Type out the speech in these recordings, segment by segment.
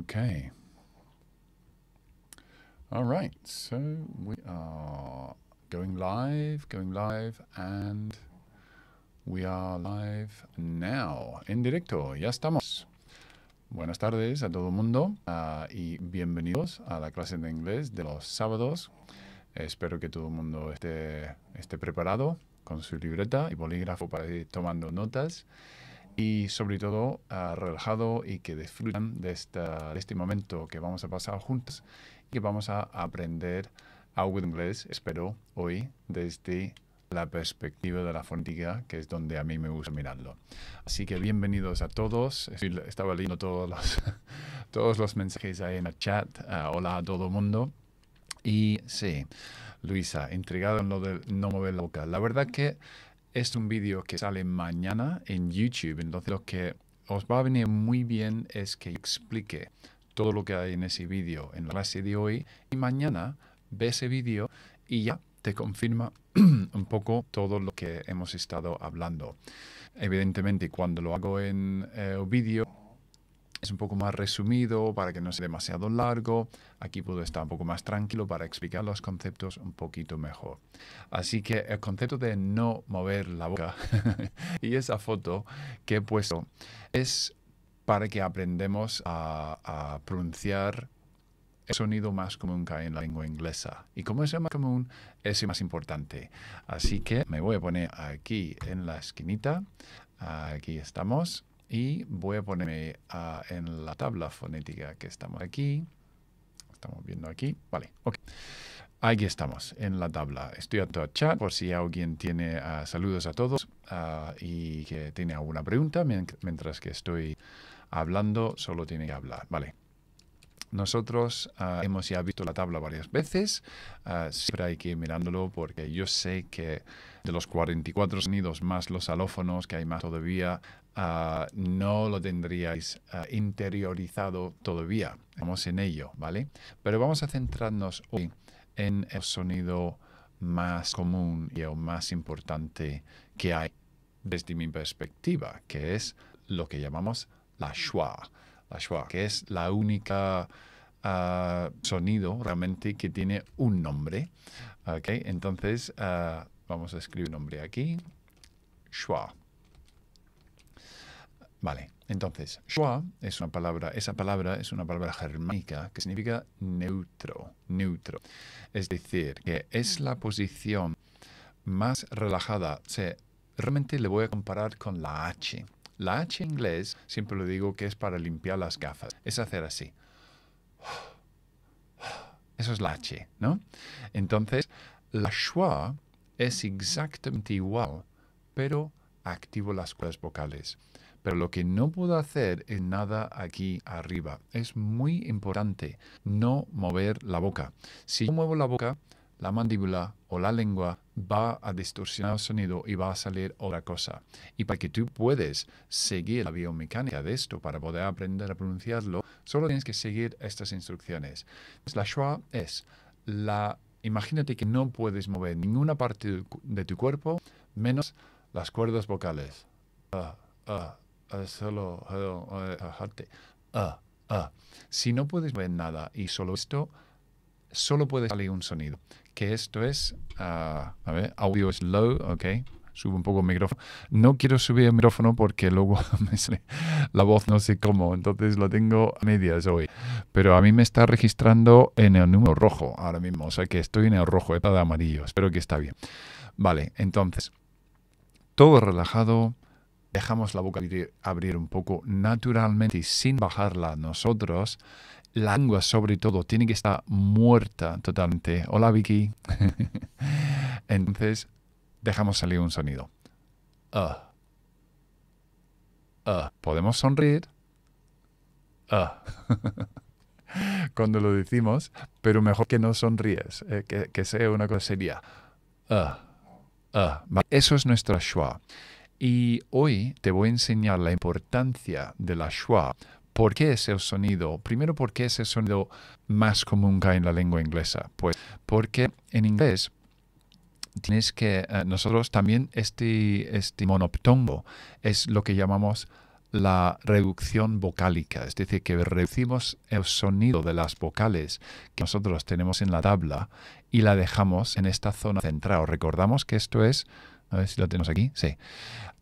Okay. All right, so we are going live, going live, and we are live now, en directo, ya estamos. Buenas tardes a todo el mundo ah, y bienvenidos a la clase de inglés de los sábados. Espero que todo el mundo esté, esté preparado con su libreta y bolígrafo para ir tomando notas y sobre todo ah, relajado y que disfrutan de, este momento que vamos a pasar juntos y que vamos a aprender algo de inglés, espero, hoy desde la perspectiva de la fonética, que es donde a mí me gusta mirarlo. Así que bienvenidos a todos. Estaba leyendo todos los, todos los mensajes ahí en el chat. Ah, hola a todo el mundo. Y sí, Luisa, intrigado en lo de no mover la boca. La verdad que es un vídeo que sale mañana en YouTube, entonces lo que os va a venir muy bien es que explique todo lo que hay en ese vídeo en la clase de hoy y mañana ve ese vídeo y ya te confirma un poco todo lo que hemos estado hablando. Evidentemente, cuando lo hago en eh, vídeo es un poco más resumido para que no sea demasiado largo. Aquí puedo estar un poco más tranquilo para explicar los conceptos un poquito mejor. Así que el concepto de no mover la boca y esa foto que he puesto es para que aprendemos a, a pronunciar el sonido más común que hay en la lengua inglesa. Y como es el más común, es el más importante. Así que me voy a poner aquí en la esquinita. Aquí estamos. Y voy a ponerme en la tabla fonética que estamos aquí. Estamos viendo aquí. Vale, ok. Aquí estamos, en la tabla. Estoy a todo chat por si alguien tiene ah, saludos a todos ah, y que tiene alguna pregunta. Mientras que estoy hablando, solo tiene que hablar. Vale. Nosotros ah, hemos ya visto la tabla varias veces. siempre hay que ir mirándolo porque yo sé que de los 44 sonidos más los alófonos que hay más todavía, Ah, no lo tendríais ah, interiorizado todavía. Estamos en ello, ¿vale? Pero vamos a centrarnos hoy en el sonido más común y el más importante que hay desde mi perspectiva, que es lo que llamamos la schwa. La schwa, que es la única ah, sonido realmente que tiene un nombre. Okay? Entonces, vamos a escribir un nombre aquí. Schwa. Vale, entonces, schwa es una palabra, esa palabra es una palabra germánica que significa neutro, neutro. Es decir, que es mm. la posición más relajada. O realmente le voy a comparar con la H. La H en inglés, siempre lo digo que es para limpiar las gafas. Es hacer así. Eso es la H, ¿no? Entonces, la schwa es mm. exactamente igual, pero activo las cuerdas vocales. Pero lo que no puedo hacer es nada aquí arriba. Es muy importante no mover la boca. Si yo muevo la boca, la mandíbula o la lengua va a distorsionar el sonido y va a salir otra cosa. Y para que tú puedas seguir la biomecánica de esto, para poder aprender a pronunciarlo, solo tienes que seguir estas instrucciones. La schwa es la... Imagínate que no puedes mover ninguna parte de tu cuerpo menos las cuerdas vocales. Ah, ah, solo, ah, ah. Si no puedes ver nada y solo esto, solo puede salir un sonido. Que esto es, ah, a ver, audio es low, ok. Subo un poco el micrófono. No quiero subir el micrófono porque luego la voz no sé cómo, entonces lo tengo a medias hoy. Pero a mí me está registrando en el número rojo ahora mismo, o sea que estoy en el rojo, he de amarillo. Espero que está bien. Vale, entonces, todo relajado, dejamos la boca abrir, un poco naturalmente y sin bajarla nosotros, la lengua sobre todo tiene que estar muerta totalmente. Hola Vicky. Entonces dejamos salir un sonido. ah, ah. Podemos sonreír. ah Cuando lo decimos, pero mejor que no sonríes, eh, que, sea una cosa seria. Ah. Ah. Eso es nuestra schwa. Y hoy te voy a enseñar la importancia de la schwa. ¿Por qué es el sonido? Primero, ¿por qué es el sonido más común que en la lengua inglesa? Pues porque en inglés tienes que, eh, nosotros también este, este monoptongo es lo que llamamos la reducción vocálica, es decir, que reducimos el sonido de las vocales que nosotros tenemos en la tabla y la dejamos en esta zona central. Recordamos que esto es a ver si lo tenemos aquí. Sí.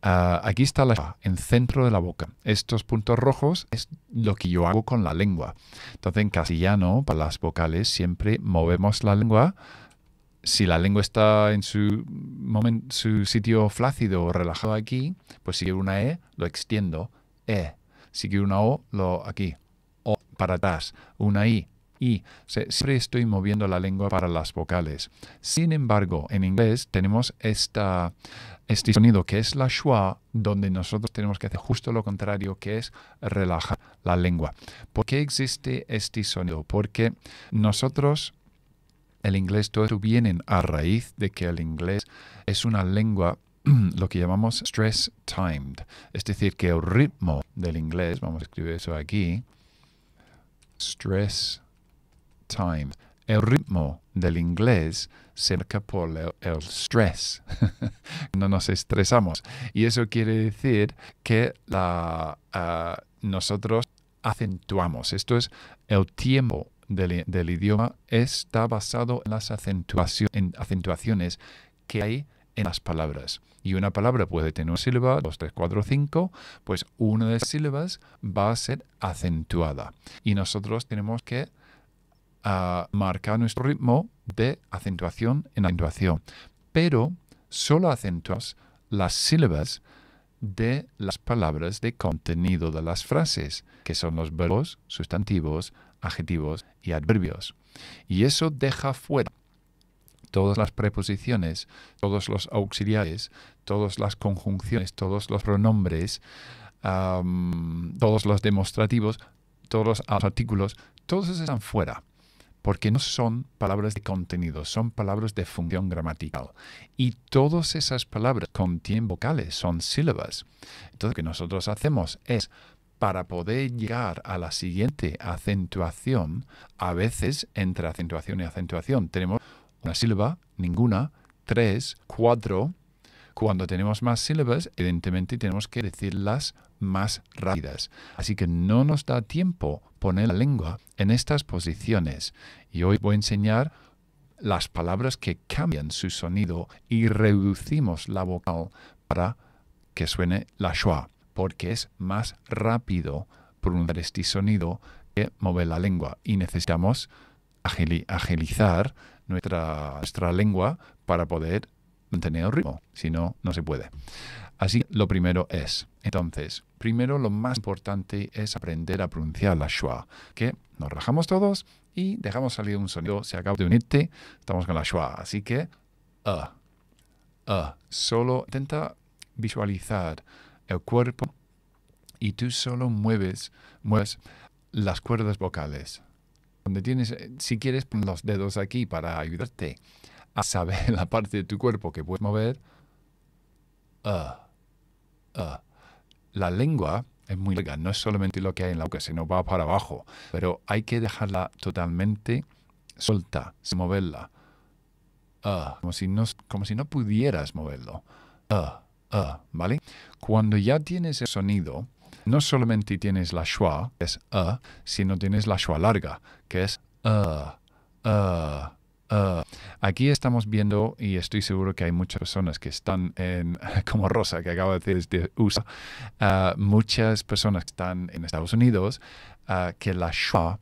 Ah, aquí está la en centro de la boca. Estos puntos rojos es lo que yo hago con la lengua. Entonces, en castellano, para las vocales, siempre movemos la lengua. Si la lengua está en su, su sitio flácido o relajado aquí, pues si quiero una E, lo extiendo. E. Si quiero una O, lo aquí. O para atrás. Una I, y. Siempre estoy moviendo la lengua para las vocales. Sin embargo, en inglés tenemos este sonido que es la schwa, donde nosotros tenemos que hacer justo lo contrario, que es relajar la lengua. ¿Por qué existe este sonido? Porque nosotros el inglés, todo viene a raíz de que el inglés es una lengua lo que llamamos stress timed, es decir, que el ritmo del inglés, vamos a escribir eso aquí, stress el ritmo del inglés se marca por el, stress. no nos estresamos. Y eso quiere decir que ah, nosotros acentuamos. Esto es el tiempo del, idioma está basado en las acentuaciones que hay en las palabras. Y una palabra puede tener una sílaba, dos, tres, cuatro, cinco, pues una de las sílabas va a ser acentuada. Y nosotros tenemos que a marcar nuestro ritmo de acentuación en acentuación. Pero solo acentuas las sílabas de las palabras de contenido de las frases, que son los verbos, sustantivos, adjetivos y adverbios. Y eso deja fuera todas las preposiciones, todos los auxiliares, todas las conjunciones, todos los pronombres, todos los demostrativos, todos los artículos, todos están fuera porque no son palabras de contenido, son palabras de función gramatical. Y todas esas palabras contienen vocales, son sílabas. Entonces lo que nosotros hacemos es, para poder llegar a la siguiente acentuación, a veces entre acentuación y acentuación tenemos una sílaba, ninguna, tres, cuatro. Cuando tenemos más sílabas, evidentemente tenemos que decirlas más rápidas. Así que no nos da tiempo poner la lengua en estas posiciones. Y hoy voy a enseñar las palabras que cambian su sonido y reducimos la vocal para que suene la schwa, porque es más rápido pronunciar este sonido que mover la lengua y necesitamos agilizar nuestra, nuestra lengua para poder mantener el ritmo, si no, no se puede. Así, lo primero es. Entonces, primero lo más importante es aprender a pronunciar la schwa, que nos rajamos todos y dejamos salir un sonido. Se acaba de unirte, estamos con la schwa. Así que, ah, ah, Solo intenta visualizar el cuerpo y tú solo mueves, mueves las cuerdas vocales. Donde tienes, eh, si quieres, pon los dedos aquí para ayudarte a saber la parte de tu cuerpo que puedes mover. Ah la lengua es muy larga, no es solamente lo que hay en la boca, sino va para abajo, pero hay que dejarla totalmente suelta, sin moverla, ah, como, si no, como si no pudieras moverlo. Ah, ah, ¿vale? Cuando ya tienes el sonido, no solamente tienes la schwa, que es uh, sino tienes la schwa larga, que es ah ah Ah, aquí estamos viendo, y estoy seguro que hay muchas personas que están en, como Rosa, que acaba de decir USA, ah, muchas personas que están en Estados Unidos, ah, que la Shua,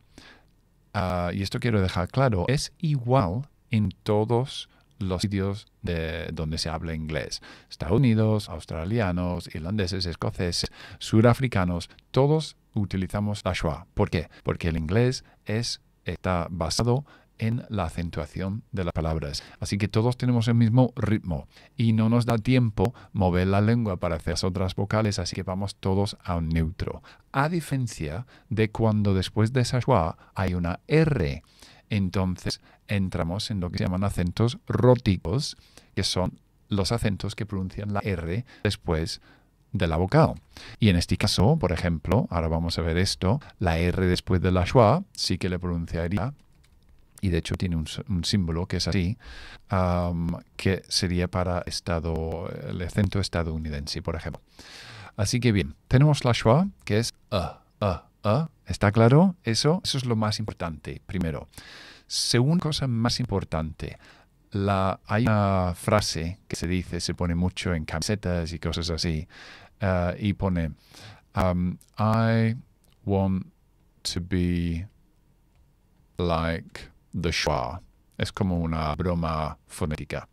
y esto quiero dejar claro, es igual en todos los sitios de donde se habla inglés. Estados Unidos, australianos, irlandeses, escoceses, surafricanos, todos utilizamos la schwa. ¿Por qué? Porque el inglés es, está basado en la acentuación de las palabras. Así que todos tenemos el mismo ritmo y no nos da tiempo mover la lengua para hacer otras vocales, así que vamos todos a un neutro. A diferencia de cuando después de esa schwa hay una R. Entonces entramos en lo que se llaman acentos róticos, que son los acentos que pronuncian la R después de la vocal. Y en este caso, por ejemplo, ahora vamos a ver esto, la R después de la schwa sí que le pronunciaría y de hecho tiene un, símbolo que es así, que sería para estado, el acento estadounidense, por ejemplo. Así que bien, tenemos la schwa, que es a, ah, a, ah, a. Ah. ¿Está claro? Eso, eso es lo más importante, primero. según cosa más importante, la, hay una frase que se dice, se pone mucho en camisetas y cosas así, eh, y pone, I want to be like the schwa. Es como una broma fonética.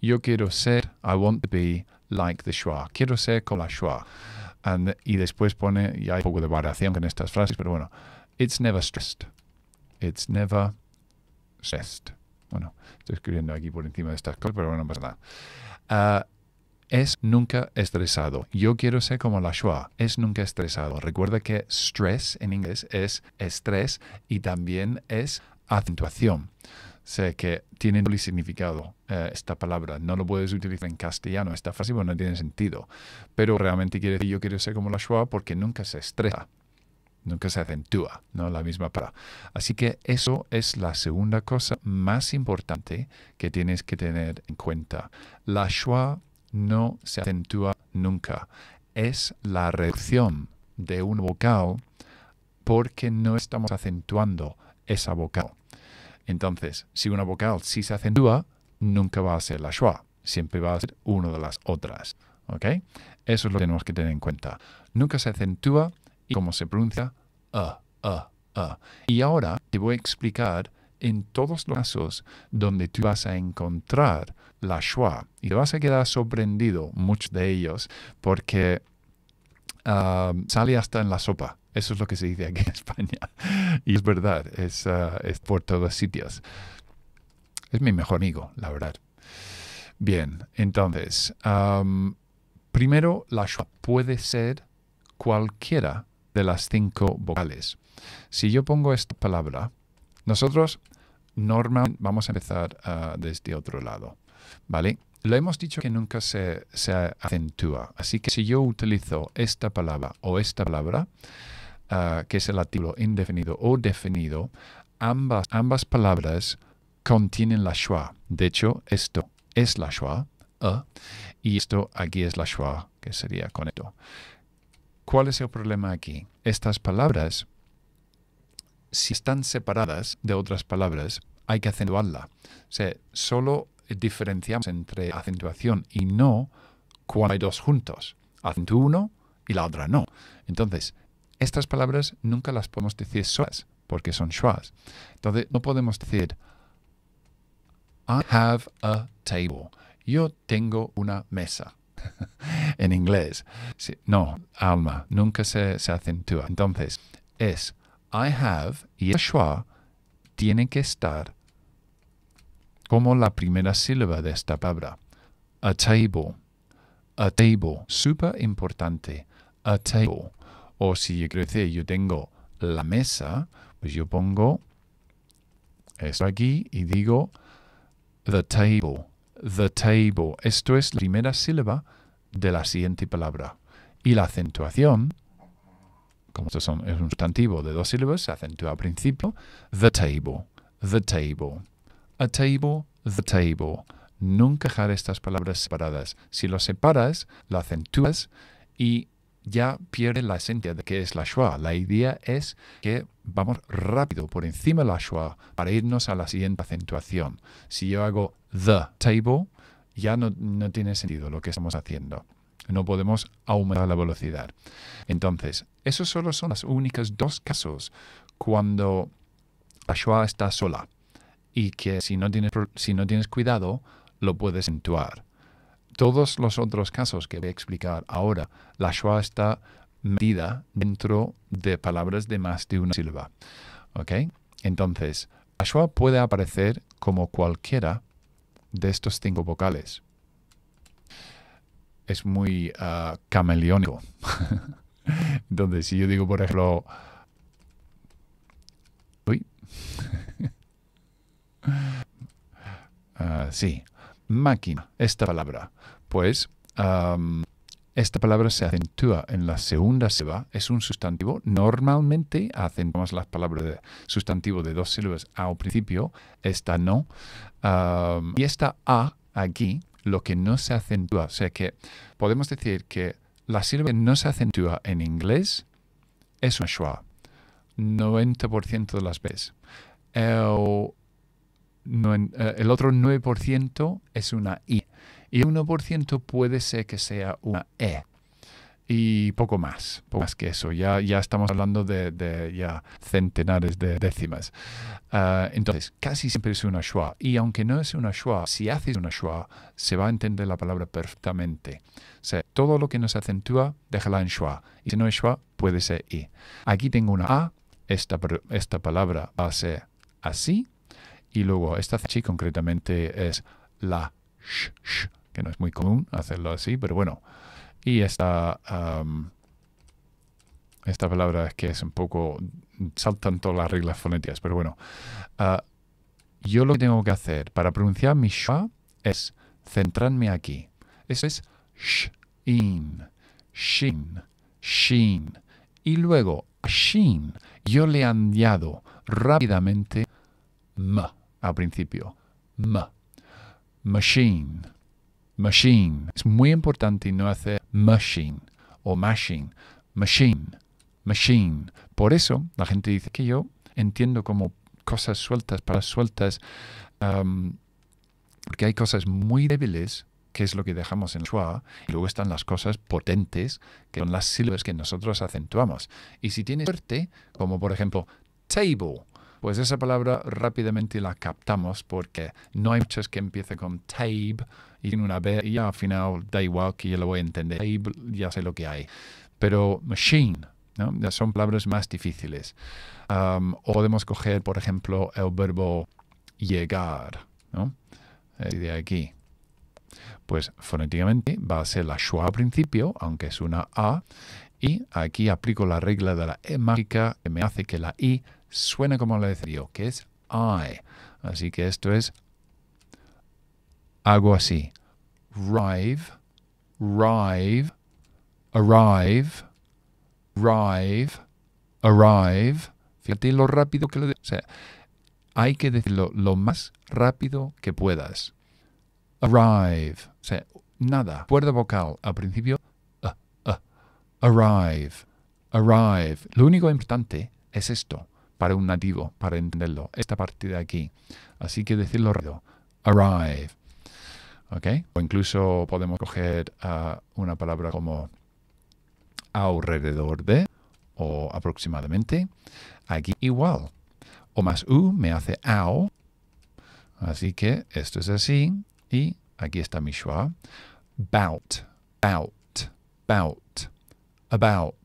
Yo quiero ser, I want to be like the schwa. Quiero ser como la schwa. y después pone, y hay un poco de variación en estas frases, pero bueno, it's never stressed. It's never stressed. Bueno, estoy escribiendo aquí por encima de estas cosas, pero bueno, no pasa nada. Ah, es nunca estresado. Yo quiero ser como la schwa. Es nunca estresado. Recuerda que stress en inglés es estrés y también es acentuación. Sé que tiene doble significado eh, esta palabra. No lo puedes utilizar en castellano, esta frase pues no tiene sentido. Pero realmente quiere decir yo quiero ser como la Shoah porque nunca se estresa, nunca se acentúa, ¿no? La misma palabra. Así que eso es la segunda cosa más importante que tienes que tener en cuenta. La schwa no se acentúa nunca. Es la reducción de un vocal porque no estamos acentuando esa vocal. Entonces, si una vocal sí se acentúa, nunca va a ser la schwa, siempre va a ser una de las otras. ¿Ok? Eso es lo que tenemos que tener en cuenta. Nunca se acentúa y cómo se pronuncia a, ah, a, ah, a. Ah. Y ahora te voy a explicar en todos los casos donde tú vas a encontrar la schwa y te vas a quedar sorprendido, muchos de ellos, porque Ah, sale hasta en la sopa. Eso es lo que se dice aquí en España. Y es verdad, ah, es, por todos sitios. Es mi mejor amigo, la verdad. Bien, entonces, primero, la sopa puede ser cualquiera de las cinco vocales. Si yo pongo esta palabra, nosotros normalmente vamos a empezar ah, desde otro lado, ¿vale? Lo hemos dicho que nunca se, acentúa. Así que si yo utilizo esta palabra o esta palabra, ah, que es el artículo indefinido o definido, ambas, ambas palabras contienen la schwa. De hecho, esto es la schwa, y esto aquí es la schwa, que sería con esto. ¿Cuál es el problema aquí? Estas palabras, si están separadas de otras palabras, hay que acentuarla. O sea, solo diferenciamos entre acentuación y no cuando hay dos juntos. Acentúo uno y la otra no. Entonces, estas palabras nunca las podemos decir solas, porque son schwas. Entonces, no podemos decir I have a table. Yo tengo una mesa. en inglés. no, alma, nunca se, se, acentúa. Entonces, es I have y el schwa tiene que estar como la primera sílaba de esta palabra. A table. A table. Súper importante. A table. O si yo yo tengo la mesa, pues yo pongo esto aquí y digo the table. The table. Esto es la primera sílaba de la siguiente palabra. Y la acentuación, como esto es un sustantivo de dos sílabas, se acentúa al principio. The table. The table a table, the table. Nunca dejar estas palabras separadas. Si lo separas, lo acentúas y ya pierde la esencia de que es la schwa. La idea es que vamos rápido por encima de la schwa para irnos a la siguiente acentuación. Si yo hago the table, ya no, no tiene sentido lo que estamos haciendo. No podemos aumentar la velocidad. Entonces, esos solo son los únicos dos casos cuando la schwa está sola y que si no tienes, si no tienes cuidado, lo puedes acentuar. Todos los otros casos que voy a explicar ahora, la schwa está medida dentro de palabras de más de una sílaba. Entonces, la schwa puede aparecer como cualquiera de estos cinco vocales. Es muy ah, camaleónico. cameleónico. Entonces, si yo digo, por ejemplo, uy, Ah, sí, máquina, esta palabra. Pues esta palabra se acentúa en la segunda sílaba, es un sustantivo. Normalmente acentuamos las palabras de sustantivo de dos sílabas al principio, esta no. y esta a aquí, lo que no se acentúa, o sea que podemos decir que la sílaba no se acentúa en inglés es una schwa. 90% de las veces. El eh, el otro 9% es una I. Y el 1% puede ser que sea una E. Y poco más, poco más que eso. Ya, ya estamos hablando de, ya centenares de décimas. Eh, entonces, casi siempre es una schwa. Y aunque no es una schwa, si haces una schwa, se va a entender la palabra perfectamente. sea, todo lo que nos acentúa, déjala en schwa. Y si no es schwa, puede ser I. Aquí tengo una A. Esta, esta palabra va a ser así y luego esta chi concretamente es la sh, que no es muy común hacerlo así, pero bueno. Y esta, esta palabra es que es un poco, saltan todas las reglas fonéticas, pero bueno. Ah, yo lo que tengo que hacer para pronunciar mi SH es centrarme aquí. Eso es SH-IN, shin, shin. Y luego shin yo le añado rápidamente m al principio. M. Machine. Machine. Es muy importante no hacer machine o machine. Machine. Machine. Por eso la gente dice que yo entiendo como cosas sueltas, para sueltas, porque hay cosas muy débiles que es lo que dejamos en schwa, y luego están las cosas potentes, que son las sílabas que nosotros acentuamos. Y si tienes suerte, como por ejemplo table, pues esa palabra rápidamente la captamos porque no hay muchas que empiece con tape y en una B y al final da igual que yo lo voy a entender. ya sé lo que hay. Pero machine, ¿no? son palabras más difíciles. o podemos coger, por ejemplo, el verbo llegar, ¿no? Eh, de aquí. Pues fonéticamente va a ser la schwa al principio, aunque es una A, y aquí aplico la regla de la E mágica que me hace que la I suena como lo decía yo, que es I. Así que esto es hago así. Rive, rive, arrive, rive, arrive. Fíjate lo rápido que lo... De o sea, hay que decirlo lo más rápido que puedas. Arrive. O sea, nada. Cuerda vocal al principio. Uh, uh, arrive. Arrive. Lo único importante es esto para un nativo, para entenderlo. Esta parte de aquí. Así que decirlo rápido. Arrive. ¿Ok? O incluso podemos coger ah, una palabra como alrededor de o aproximadamente. Aquí igual. O más u me hace ao. Así que esto es así. Y aquí está mi schwa. About, about, about, about,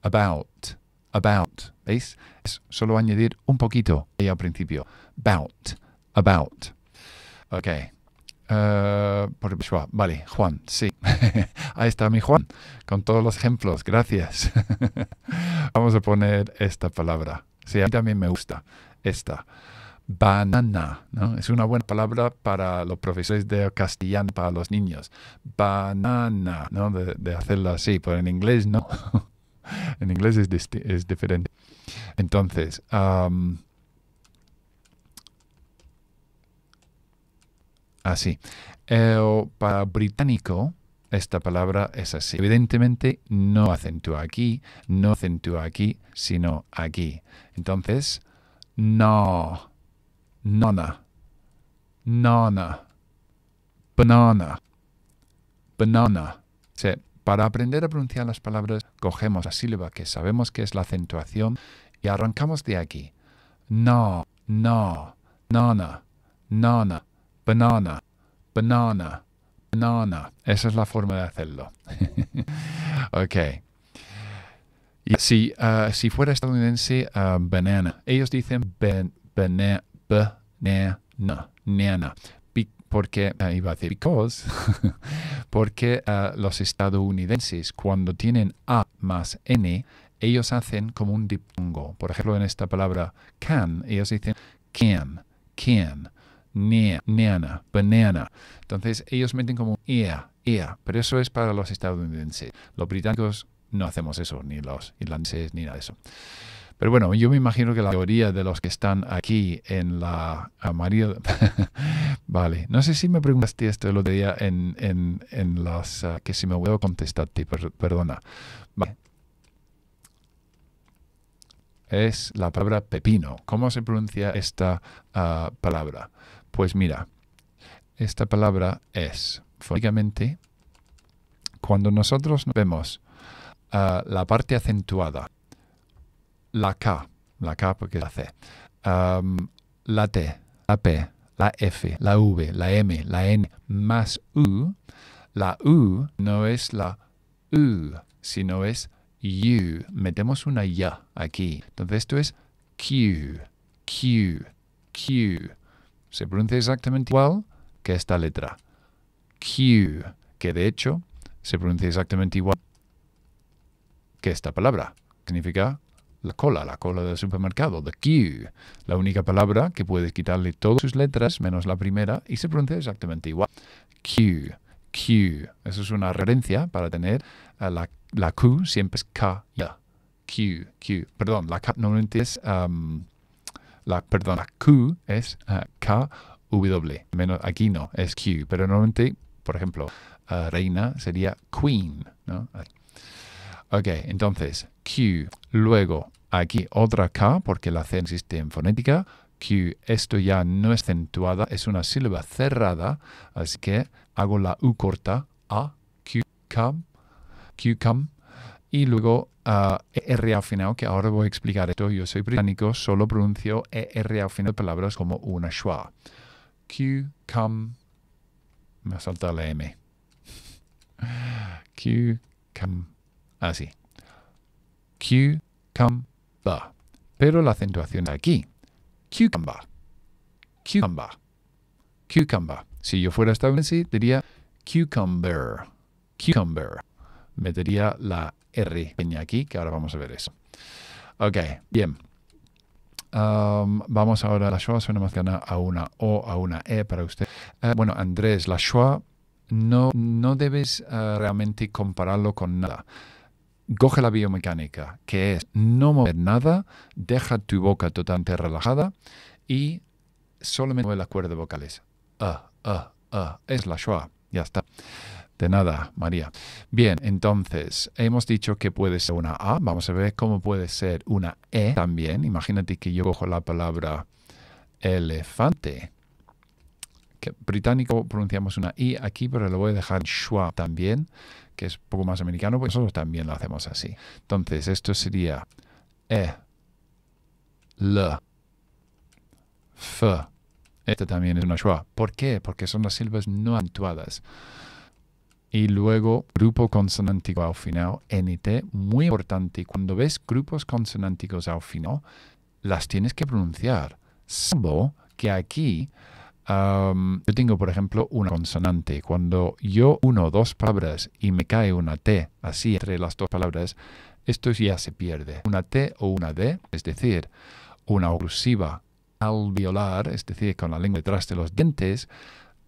about about. ¿Veis? Es solo añadir un poquito ahí al principio. About, about. Ok. Eh, vale, Juan, sí. Ahí está mi Juan, con todos los ejemplos, gracias. Vamos a poner esta palabra. Sí, a mí también me gusta esta. Banana, ¿no? Es una buena palabra para los profesores de castellano, para los niños. Banana, ¿no? De, de hacerla así, pero en inglés no. en inglés es, es diferente. Entonces, así. El, eh, para británico, esta palabra es así. Evidentemente no acentúa aquí, no acentúa aquí, sino aquí. Entonces, no, nona, nona, banana, banana. Sí. Para aprender a pronunciar las palabras, cogemos la sílaba que sabemos que es la acentuación y arrancamos de aquí. No, no, nana, nana, banana, banana, banana. Esa es la forma de hacerlo. ok. Y si, eh, si fuera estadounidense, eh, banana. Ellos dicen ben, banana, banana, porque, ah, iba a decir porque ah, los estadounidenses cuando tienen A más N, ellos hacen como un diptongo. Por ejemplo, en esta palabra can, ellos dicen can, can, nana, banana. Entonces, ellos meten como ea, ea, pero eso es para los estadounidenses. Los británicos no hacemos eso, ni los irlandeses, ni nada de eso. Pero bueno, yo me imagino que la mayoría de los que están aquí en la María... vale, no sé si me preguntaste esto el otro día en, en, en las... Ah, que si me voy a contestarte, perdona. Es la palabra pepino. ¿Cómo se pronuncia esta ah, palabra? Pues mira, esta palabra es, fonéticamente, cuando nosotros vemos a ah, la parte acentuada la K, la K porque es la C, la T, la P, la F, la V, la M, la N, más U, la U no es la U, sino es U. Metemos una Ya aquí. Entonces esto es Q, Q, Q. Se pronuncia exactamente igual que esta letra. Q, que de hecho se pronuncia exactamente igual que esta palabra. Significa la cola, la cola del supermercado, the Q. La única palabra que puedes quitarle todas sus letras menos la primera y se pronuncia exactamente igual. Q. Q. Eso es una referencia para tener la, Q siempre es K, ya. Q, Q. Perdón, la K normalmente es... la, perdón, la Q es uh, K, W. Menos, aquí no, es Q. Pero normalmente, por ejemplo, ah, reina sería Queen, ¿no? Ok, entonces Q, luego aquí otra K porque la C existe en fonética. Q, esto ya no es acentuada, es una sílaba cerrada, así que hago la U corta, A, Q, cam Q, come y luego uh, ah, ER al final, que ahora voy a explicar esto. Yo soy británico, solo pronuncio e, R al final de palabras como una schwa. Q, cam, me saltado la M. Q, cam, así. Cucumber. Pero la acentuación aquí. Cucumber. Cucumber. Cucumber. Si yo fuera estadounidense, diría cucumber. Cucumber. Metería la R peña aquí, que ahora vamos a ver eso. Ok, bien. Um, vamos ahora, la schwa suena más que a una O, a una E para usted. Eh, bueno, Andrés, la schwa no, no debes eh, realmente compararlo con nada coge la biomecánica, que es no mover nada, deja tu boca totalmente relajada y solamente mueve las cuerdas vocales. Ah, ah, ah. es la schwa. Ya está. De nada, María. Bien, entonces hemos dicho que puede ser una A. Vamos a ver cómo puede ser una E también. Imagínate que yo cojo la palabra elefante. Que británico pronunciamos una I aquí, pero lo voy a dejar schwa también que es un poco más americano, pues nosotros también lo hacemos así. Entonces, esto sería E, L, F. Este también es una schwa. ¿Por qué? Porque son las sílabas no acentuadas. Y luego, grupo consonántico al final, n t, muy importante. Cuando ves grupos consonánticos al final, las tienes que pronunciar. Salvo que aquí yo tengo, por ejemplo, una consonante. Cuando yo uno dos palabras y me cae una T así entre las dos palabras, esto ya se pierde. Una T o una D, es decir, una oclusiva alveolar, es decir, con la lengua detrás de los dientes,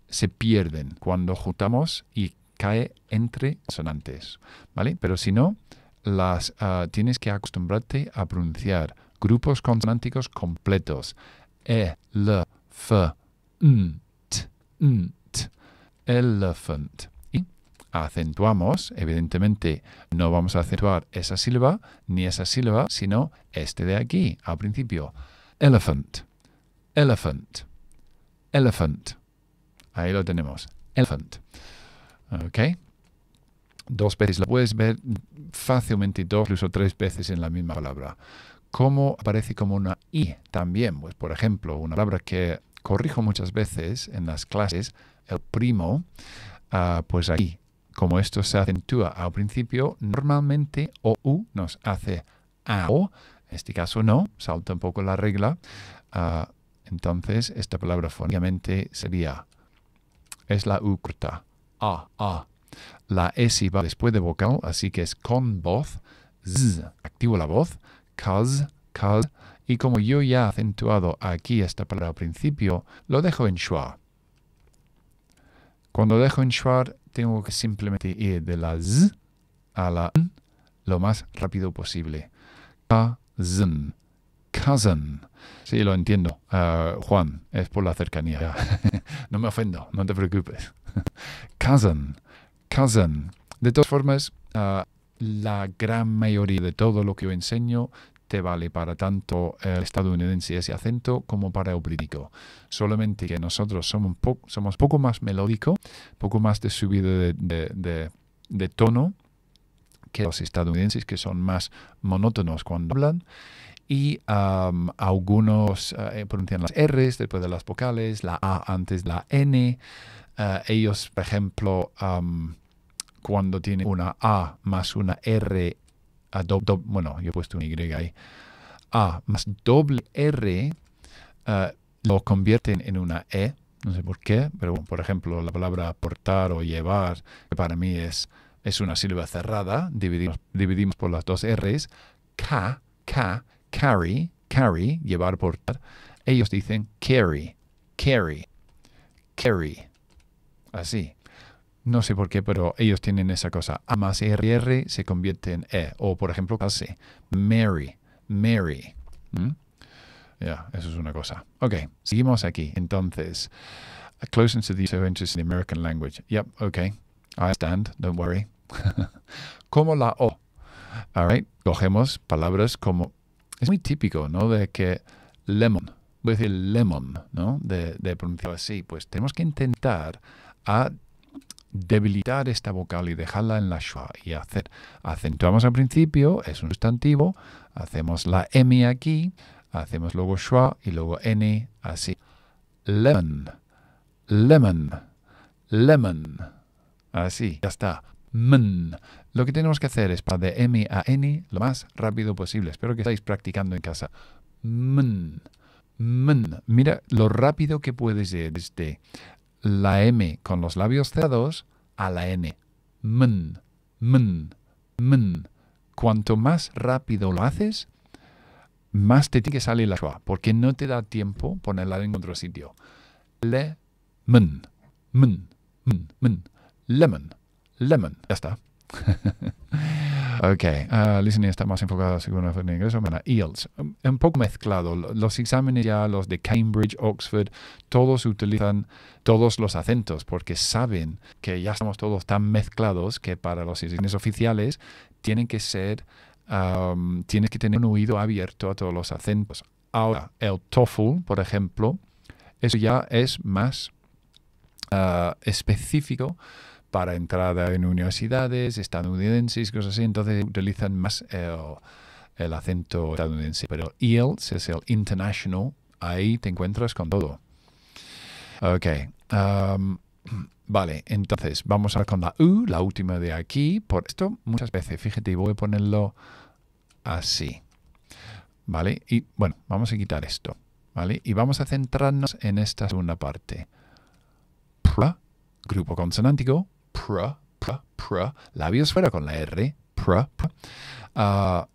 se pierden cuando juntamos y cae entre consonantes. ¿Vale? Pero si no, las ah, tienes que acostumbrarte a pronunciar grupos consonánticos completos. E, L, F, nt, elephant. Y acentuamos, evidentemente no vamos a acentuar esa sílaba ni esa sílaba, sino este de aquí, al principio. Elephant, elephant, elephant. Ahí lo tenemos, elephant. ¿Ok? Dos veces la puedes ver fácilmente dos, incluso tres veces en la misma palabra. ¿Cómo aparece como una I también? Pues, por ejemplo, una palabra que corrijo muchas veces en las clases el primo, ah, pues aquí, como esto se acentúa al principio, normalmente OU nos hace AO, en este caso no, salta un poco la regla, ah, entonces esta palabra fonéticamente sería, es la U A, A. La e S va después de vocal, así que es con voz, Z, activo la voz, cause, cause, y como yo ya he acentuado aquí esta palabra al principio, lo dejo en schwa. Cuando dejo en schwa, tengo que simplemente ir de la z a la n lo más rápido posible. Cousin. Cousin. Sí, lo entiendo, ah, Juan, es por la cercanía. no me ofendo, no te preocupes. cousin. Cousin. De todas formas, ah, la gran mayoría de todo lo que yo enseño te vale para tanto el estadounidense ese acento como para el británico. Solamente que nosotros somos, un somos poco más melódico, poco más de subida de, tono que los estadounidenses que son más monótonos cuando hablan y algunos eh, pronuncian las R's después de las vocales, la A antes de la N. Eh, ellos, por ejemplo, cuando tienen una A más una R a bueno, yo he puesto un Y ahí, A más doble R eh, lo convierten en una E, no sé por qué, pero bueno, por ejemplo, la palabra portar o llevar, que para mí es, es una sílaba cerrada, dividimos, dividimos por las dos R's, K, K, carry, carry, llevar, portar, ellos dicen carry, carry, carry, así. No sé por qué, pero ellos tienen esa cosa. A más R se convierte en E. O, por ejemplo, casi Mary. Mary. ¿Mm? Ya, eso es una cosa. Ok, seguimos aquí. Entonces, close into the interest in American language. Yep, ok. I understand, don't worry. como la O. All right, cogemos palabras como... Es muy típico, ¿no? De que lemon, voy a decir lemon, ¿no? De, de pronunciar así. Pues tenemos que intentar a debilitar esta vocal y dejarla en la schwa y hacer. Acentuamos al principio, es un sustantivo, hacemos la M aquí, hacemos luego schwa y luego N, así. Lemon, lemon, lemon, así, ya está. Men. Lo que tenemos que hacer es para de M a N lo más rápido posible. Espero que estáis practicando en casa. Men. Men. Mira lo rápido que puedes ir desde la M con los labios cerrados a la N. Mn, mn, mn. Cuanto más rápido lo haces, más te tiene que salir la schwa, porque no te da tiempo ponerla en otro sitio. Le, mn, mn, mn, mn. Lemon, lemon. Ya está. Ok, eh, listening está más enfocado según la forma de ingreso. IELTS, un poco mezclado. Los exámenes ya, los de Cambridge, Oxford, todos utilizan todos los acentos porque saben que ya estamos todos tan mezclados que para los exámenes oficiales tienen que ser, um, tienes que tener un oído abierto a todos los acentos. Ahora, el TOEFL, por ejemplo, eso ya es más uh, específico para entrada en universidades estadounidenses, cosas así, entonces utilizan más el, acento estadounidense. Pero IELTS es el International, ahí te encuentras con todo. Ok. Um, vale, entonces vamos a con la U, la última de aquí. Por esto, muchas veces, fíjate, voy a ponerlo así. ¿Vale? Y bueno, vamos a quitar esto. ¿Vale? Y vamos a centrarnos en esta segunda parte. grupo consonántico, pr, pr, pr, labios fuera con la R, pr, pr. Ah,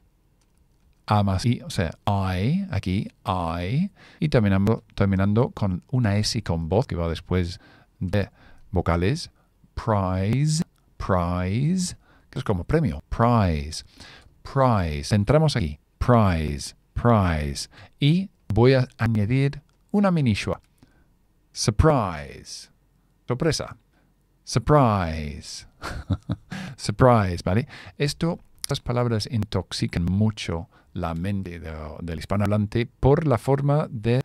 a más i, o sea, I, aquí, I, y terminando, terminando con una S y con voz que va después de vocales, prize, prize, que es como premio, prize, prize. Entramos aquí, prize, prize, y voy a añadir una minishua, surprise, sorpresa. Surprise. Surprise, ¿vale? Esto, estas palabras intoxican mucho la mente del hispanohablante por la forma de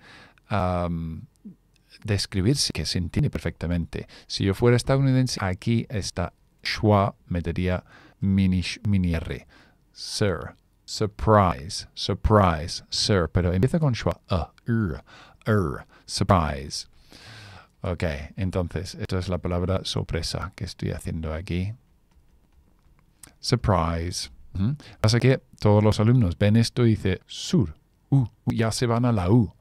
describirse que se entiende perfectamente. Si yo fuera estadounidense, aquí está schwa, metería mini, mini R. Sir, surprise, surprise, sir, pero empieza con schwa, uh, surprise. Ok, entonces, esta es la palabra sorpresa que estoy haciendo aquí. Surprise. ¿Mm? que todos los alumnos ven esto y dicen sur, u, ya se van a la u.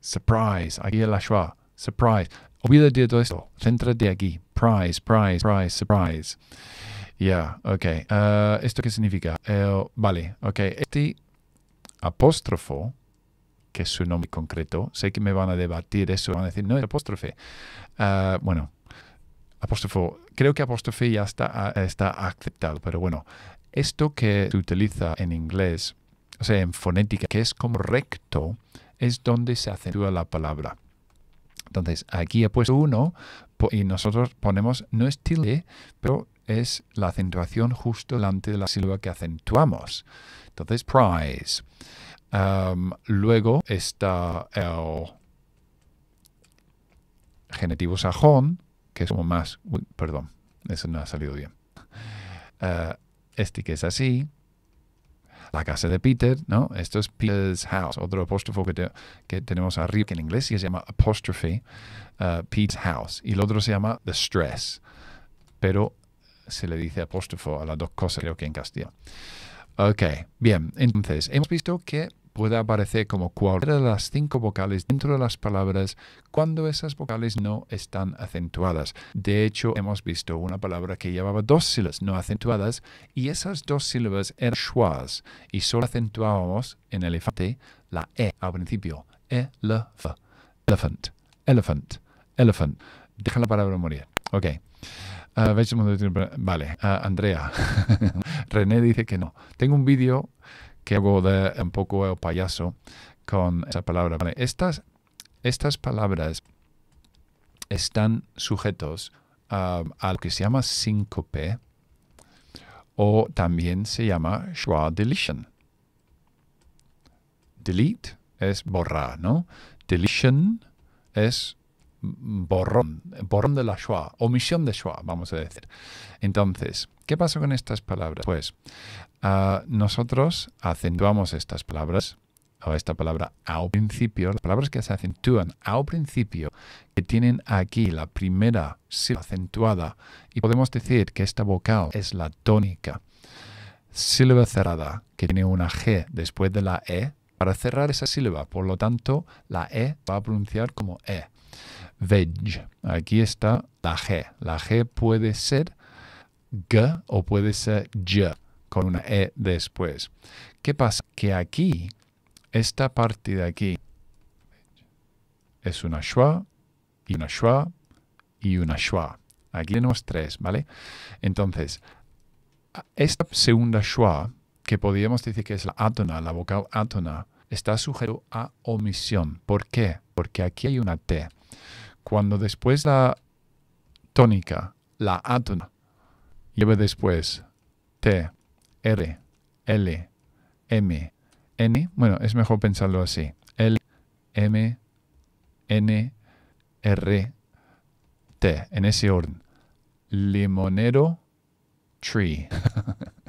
Surprise, aquí es la schwa. Surprise. Olvídate de todo esto, céntrate aquí. Prize, prize, prize, surprise. Ya, ok. Eh, ¿Esto qué significa? Eh, vale, ok. Este apóstrofo que es su nombre concreto. Sé que me van a debatir eso, van a decir, no, es apóstrofe. Ah, bueno, apóstrofo, creo que apóstrofe ya está, ah, está aceptado, pero bueno, esto que se utiliza en inglés, o sea, en fonética, que es correcto, es donde se acentúa la palabra. Entonces, aquí he puesto uno y nosotros ponemos, no es tilde, pero es la acentuación justo delante de la sílaba que acentuamos. Entonces, prize luego está el genitivo sajón, que es como más... perdón, eso no ha salido bien. Eh, este que es así. La casa de Peter, ¿no? Esto es Peter's house, otro apóstrofo que, tenemos arriba, que en inglés se llama apostrophe, eh, Peter's house. Y el otro se llama the stress. Pero se le dice apóstrofo a las dos cosas, creo que en Castilla. Ok, bien, entonces hemos visto que puede aparecer como cualquiera de las cinco vocales dentro de las palabras cuando esas vocales no están acentuadas. De hecho, hemos visto una palabra que llevaba dos sílabas no acentuadas y esas dos sílabas eran schwas y solo acentuábamos en elefante la E al principio. E -le -f. Elephant, elephant, elephant. Deja la palabra morir. Ok. Ah, vale, ah, Andrea. René dice que no. Tengo un vídeo que hago de un poco el payaso con esa palabra. estas, estas palabras están sujetos a lo que se llama síncope o también se llama schwa deletion. Delete es borrar, ¿no? Deletion es borrón, borrón de la schwa, omisión de schwa, vamos a decir. Entonces, ¿qué pasa con estas palabras? Pues ah, nosotros acentuamos estas palabras o esta palabra al principio, las palabras que se acentúan al principio, que tienen aquí la primera sílaba acentuada, y podemos decir que esta vocal es la tónica. Sílaba cerrada, que tiene una G después de la E, para cerrar esa sílaba, por lo tanto, la E va a pronunciar como E. Veg. Aquí está la G. La G puede ser G o puede ser J con una E después. ¿Qué pasa? Que aquí, esta parte de aquí, es una schwa y una schwa y una schwa. Aquí tenemos tres, ¿vale? Entonces, esta segunda schwa, que podríamos decir que es la átona, la vocal átona, está sujeto a omisión. ¿Por qué? Porque aquí hay una T. Cuando después la tónica, la átona, lleva después T, R, L, M, N, bueno, es mejor pensarlo así, L, M, N, R, T, en ese orden. Limonero, tree.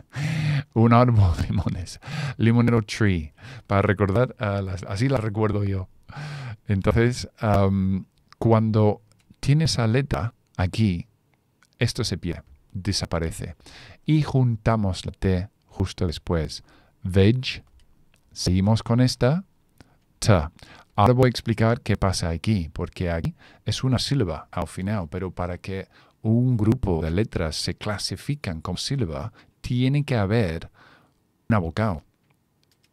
Un árbol de limones. Limonero tree. Para recordar, las, así la recuerdo yo. Entonces, cuando tienes aleta aquí, esto se pierde, desaparece. Y juntamos la T justo después. Veg, seguimos con esta, T. Ahora voy a explicar qué pasa aquí, porque aquí es una sílaba al final, pero para que un grupo de letras se clasifican como sílaba, tiene que haber una vocal.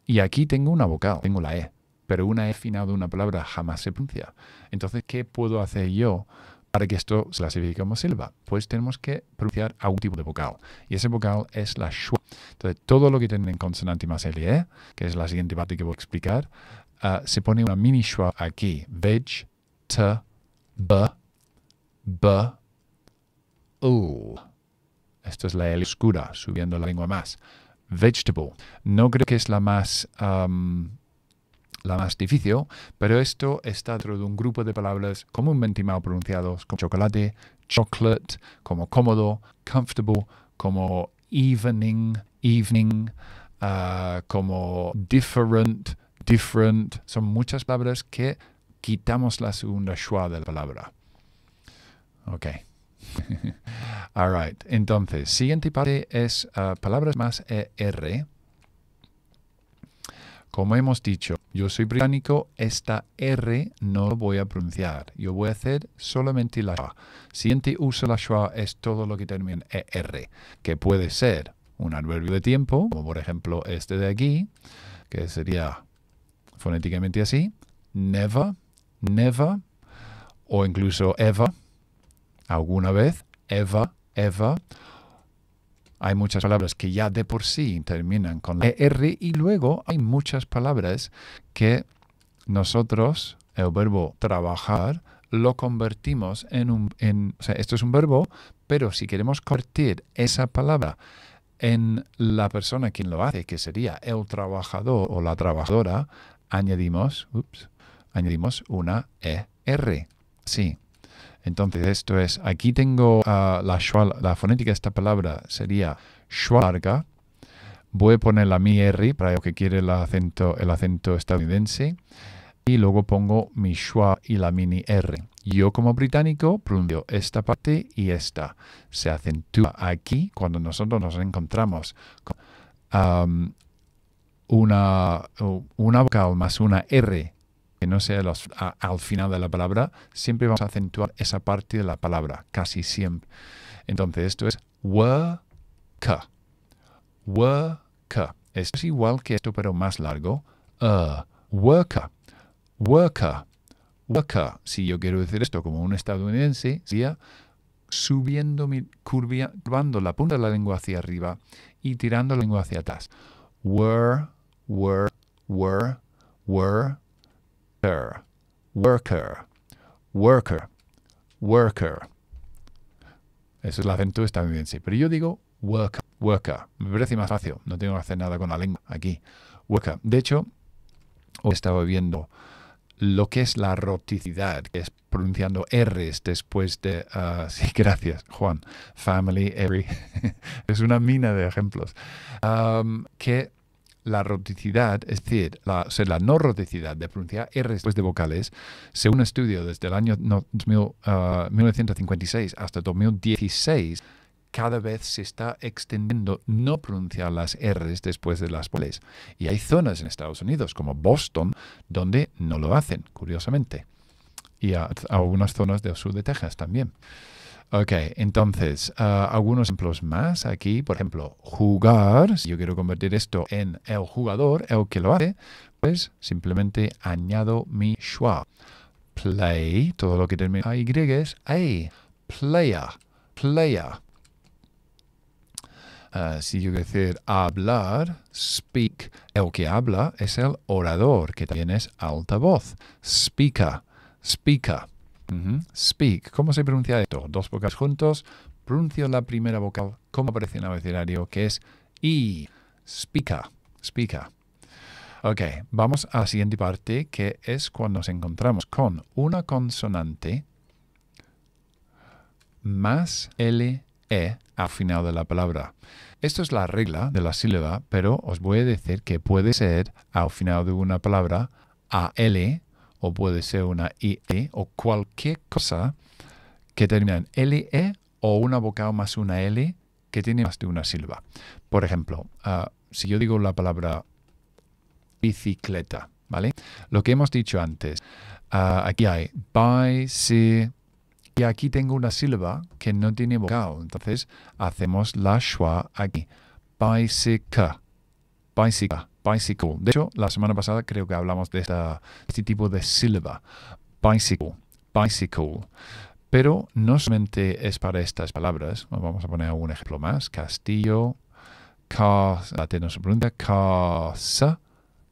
Y aquí tengo una vocal, tengo la E pero una F e final de una palabra jamás se pronuncia. Entonces, ¿qué puedo hacer yo para que esto se clasifique como silva? Pues tenemos que pronunciar algún tipo de vocal. Y ese vocal es la schwa. Entonces, todo lo que tiene en consonante más LE, que es la siguiente parte que voy a explicar, ah, se pone una mini schwa aquí. Veg, t, b, b, u. Esto es la L oscura, subiendo la lengua más. Vegetable. No creo que es la más la más difícil, pero esto está dentro de un grupo de palabras comúnmente mal pronunciados como chocolate, chocolate, como cómodo, comfortable, como evening, evening, ah, como different, different. Son muchas palabras que quitamos la segunda schwa de la palabra. Ok. All right. Entonces, siguiente parte es ah, palabras más ER como hemos dicho, yo soy británico, esta R no lo voy a pronunciar. Yo voy a hacer solamente la schwa. Siguiente uso la schwa es todo lo que termina en e R, que puede ser un adverbio de tiempo, como por ejemplo este de aquí, que sería fonéticamente así, never, never, o incluso ever, alguna vez, ever, ever, hay muchas palabras que ya de por sí terminan con ER y luego hay muchas palabras que nosotros, el verbo trabajar, lo convertimos en un... En, o sea, esto es un verbo, pero si queremos convertir esa palabra en la persona quien lo hace, que sería el trabajador o la trabajadora, añadimos, añadimos una ER. Sí, entonces esto es, aquí tengo ah, la, fonética de esta palabra sería schwa Voy a poner la mi R para lo que quiere el acento, estadounidense. Y luego pongo mi schwa y la mini R. Yo como británico pronuncio esta parte y esta. Se acentúa aquí cuando nosotros nos encontramos con una, una vocal más una R que no sea los, al final de la palabra, siempre vamos a acentuar esa parte de la palabra, casi siempre. Entonces, esto es work. Work. es igual que esto, pero más largo. Uh, worker. Worker. Worker. Si yo quiero decir esto como un estadounidense, sería subiendo mi curvando la punta de la lengua hacia arriba y tirando la lengua hacia atrás. Were, were, were, were, worker, worker, worker, worker. es la acento sí, Pero yo digo worker, worker. Me parece más fácil. No tengo que hacer nada con la lengua aquí. Worker. De hecho, hoy estaba viendo lo que es la roticidad, que es pronunciando R's después de... Ah, sí, gracias, Juan. Family, every... es una mina de ejemplos. que la roticidad, es decir, la, no roticidad de pronunciar R después de vocales, según un estudio desde el año 1956 ah, hasta 2016, cada vez se está extendiendo no pronunciar las R después de las vocales. Y hay zonas en Estados Unidos, como Boston, donde no lo hacen, curiosamente. Y algunas zonas del sur de Texas también. Ok, entonces, ah, algunos ejemplos más aquí. Por ejemplo, jugar. Si yo quiero convertir esto en el jugador, el que lo hace, pues simplemente añado mi schwa. Play, todo lo que termina y es a. Player, player. Ah, si yo quiero decir hablar, speak, el que habla es el orador, que también es altavoz. Speaker, speaker. Speak. ¿Cómo se pronuncia esto? Dos vocales juntos. Pronuncio la primera vocal como aparece en el abecedario, que es I. Speaker. Speaker. Ok, vamos a la siguiente parte, que es cuando nos encontramos con una consonante más L, E al final de la palabra. Esto es la regla de la sílaba, pero os voy a decir que puede ser al final de una palabra a, e o puede ser una IE o cualquier cosa que termine en LE o una vocal más una L que tiene más de una sílaba. Por ejemplo, ah, si yo digo la palabra bicicleta, ¿vale? Lo que hemos dicho antes, ah, aquí hay bici y aquí tengo una sílaba que no tiene vocal, entonces hacemos la schwa aquí. Bicycle, bicycle, bicycle. De hecho, la semana pasada creo que hablamos de este tipo de sílaba, bicycle, bicycle. Pero no solamente es para estas palabras, vamos a poner un ejemplo más, castillo, casa, pregunta, casa,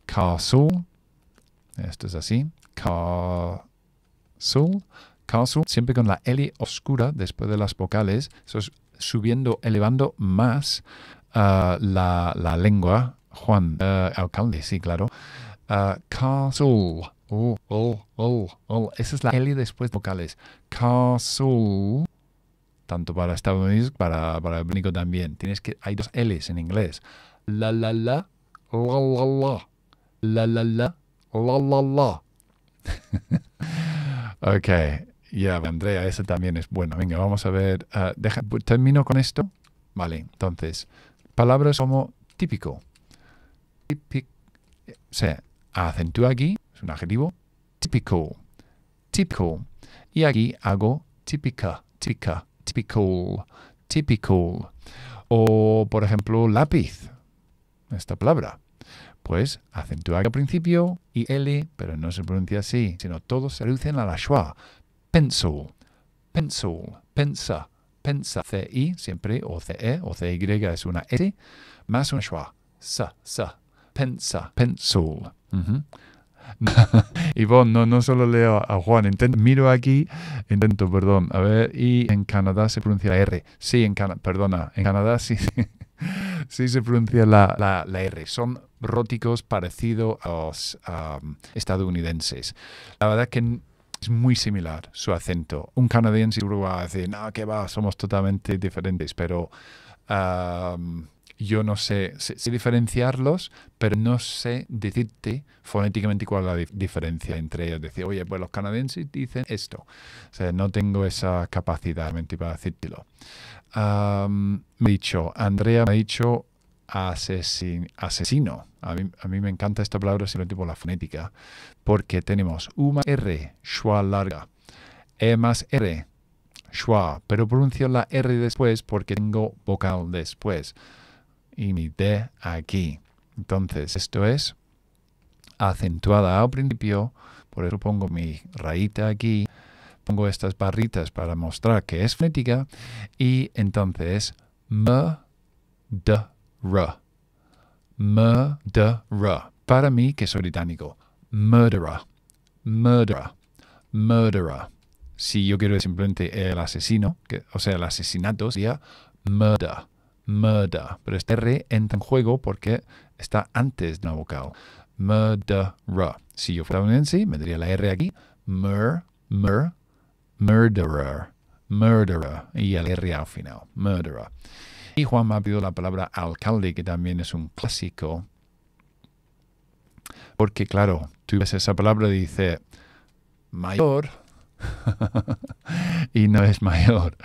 caso, esto es así, caso, caso, siempre con la L oscura después de las vocales, eso es subiendo, elevando más ah, la lengua Juan, eh, alcalde, sí, claro. castle. Ah, oh, oh, oh, oh, Esa es la L después de vocales. Castle. Tanto para Estados Unidos para, para el británico también. Tienes que, hay dos L's en inglés. La, la, la. La, la, la. La, la, la. La, la, la. ok. Ya, Andrea, ese también es bueno. Venga, vamos a ver. Ah, termino con esto. Vale, entonces, palabras como típico, tipic, se acentúa aquí, es un adjetivo, típico, típico. Y aquí hago típica, típica, típico, típico. O, por ejemplo, lápiz, esta palabra. Pues acentúa al principio y L, pero no se pronuncia así, sino todos se reducen a la schwa. Pencil, pencil, pensa, pensa. CI siempre, o CE, o CY es una S, más una schwa. s sa, pensa, pencil. y vos no, solo leo a Juan, intento, miro aquí, intento, perdón, a ver, y en Canadá se pronuncia la R. Sí, en Canadá, perdona, en Canadá sí, sí se pronuncia la, R. Son róticos parecidos a los um, estadounidenses. La verdad es que es muy similar su acento. Un canadiense y va a no, que va, somos totalmente diferentes, pero... Um, yo no sé, diferenciarlos, pero no sé decirte fonéticamente cuál es la diferencia entre ellos. Decir, oye, pues los canadienses dicen esto. O sea, no tengo esa capacidad realmente para decírtelo. me ha dicho, Andrea me ha dicho asesino. A mí, me encanta esta palabra, si lo tipo la fonética, porque tenemos U más R, schwa larga, E más R, schwa, pero pronuncio la R después porque tengo vocal después y mi D aquí. Entonces, esto es acentuada al principio, por eso pongo mi rayita aquí, pongo estas barritas para mostrar que es fonética, y entonces m, d, r, m, d, r. Para mí, que soy británico, murderer, murderer, murderer. Si yo quiero simplemente el asesino, o sea, el asesinato sería murder, murder, pero este R entra en juego porque está antes de una vocal. Murderer. Si yo fuera estadounidense, me diría la R aquí. Mur, mur, murderer, murderer. Y el R al final, murderer. Y Juan me ha pedido la palabra alcalde, que también es un clásico. Porque claro, tú ves esa palabra y dice mayor y no es mayor.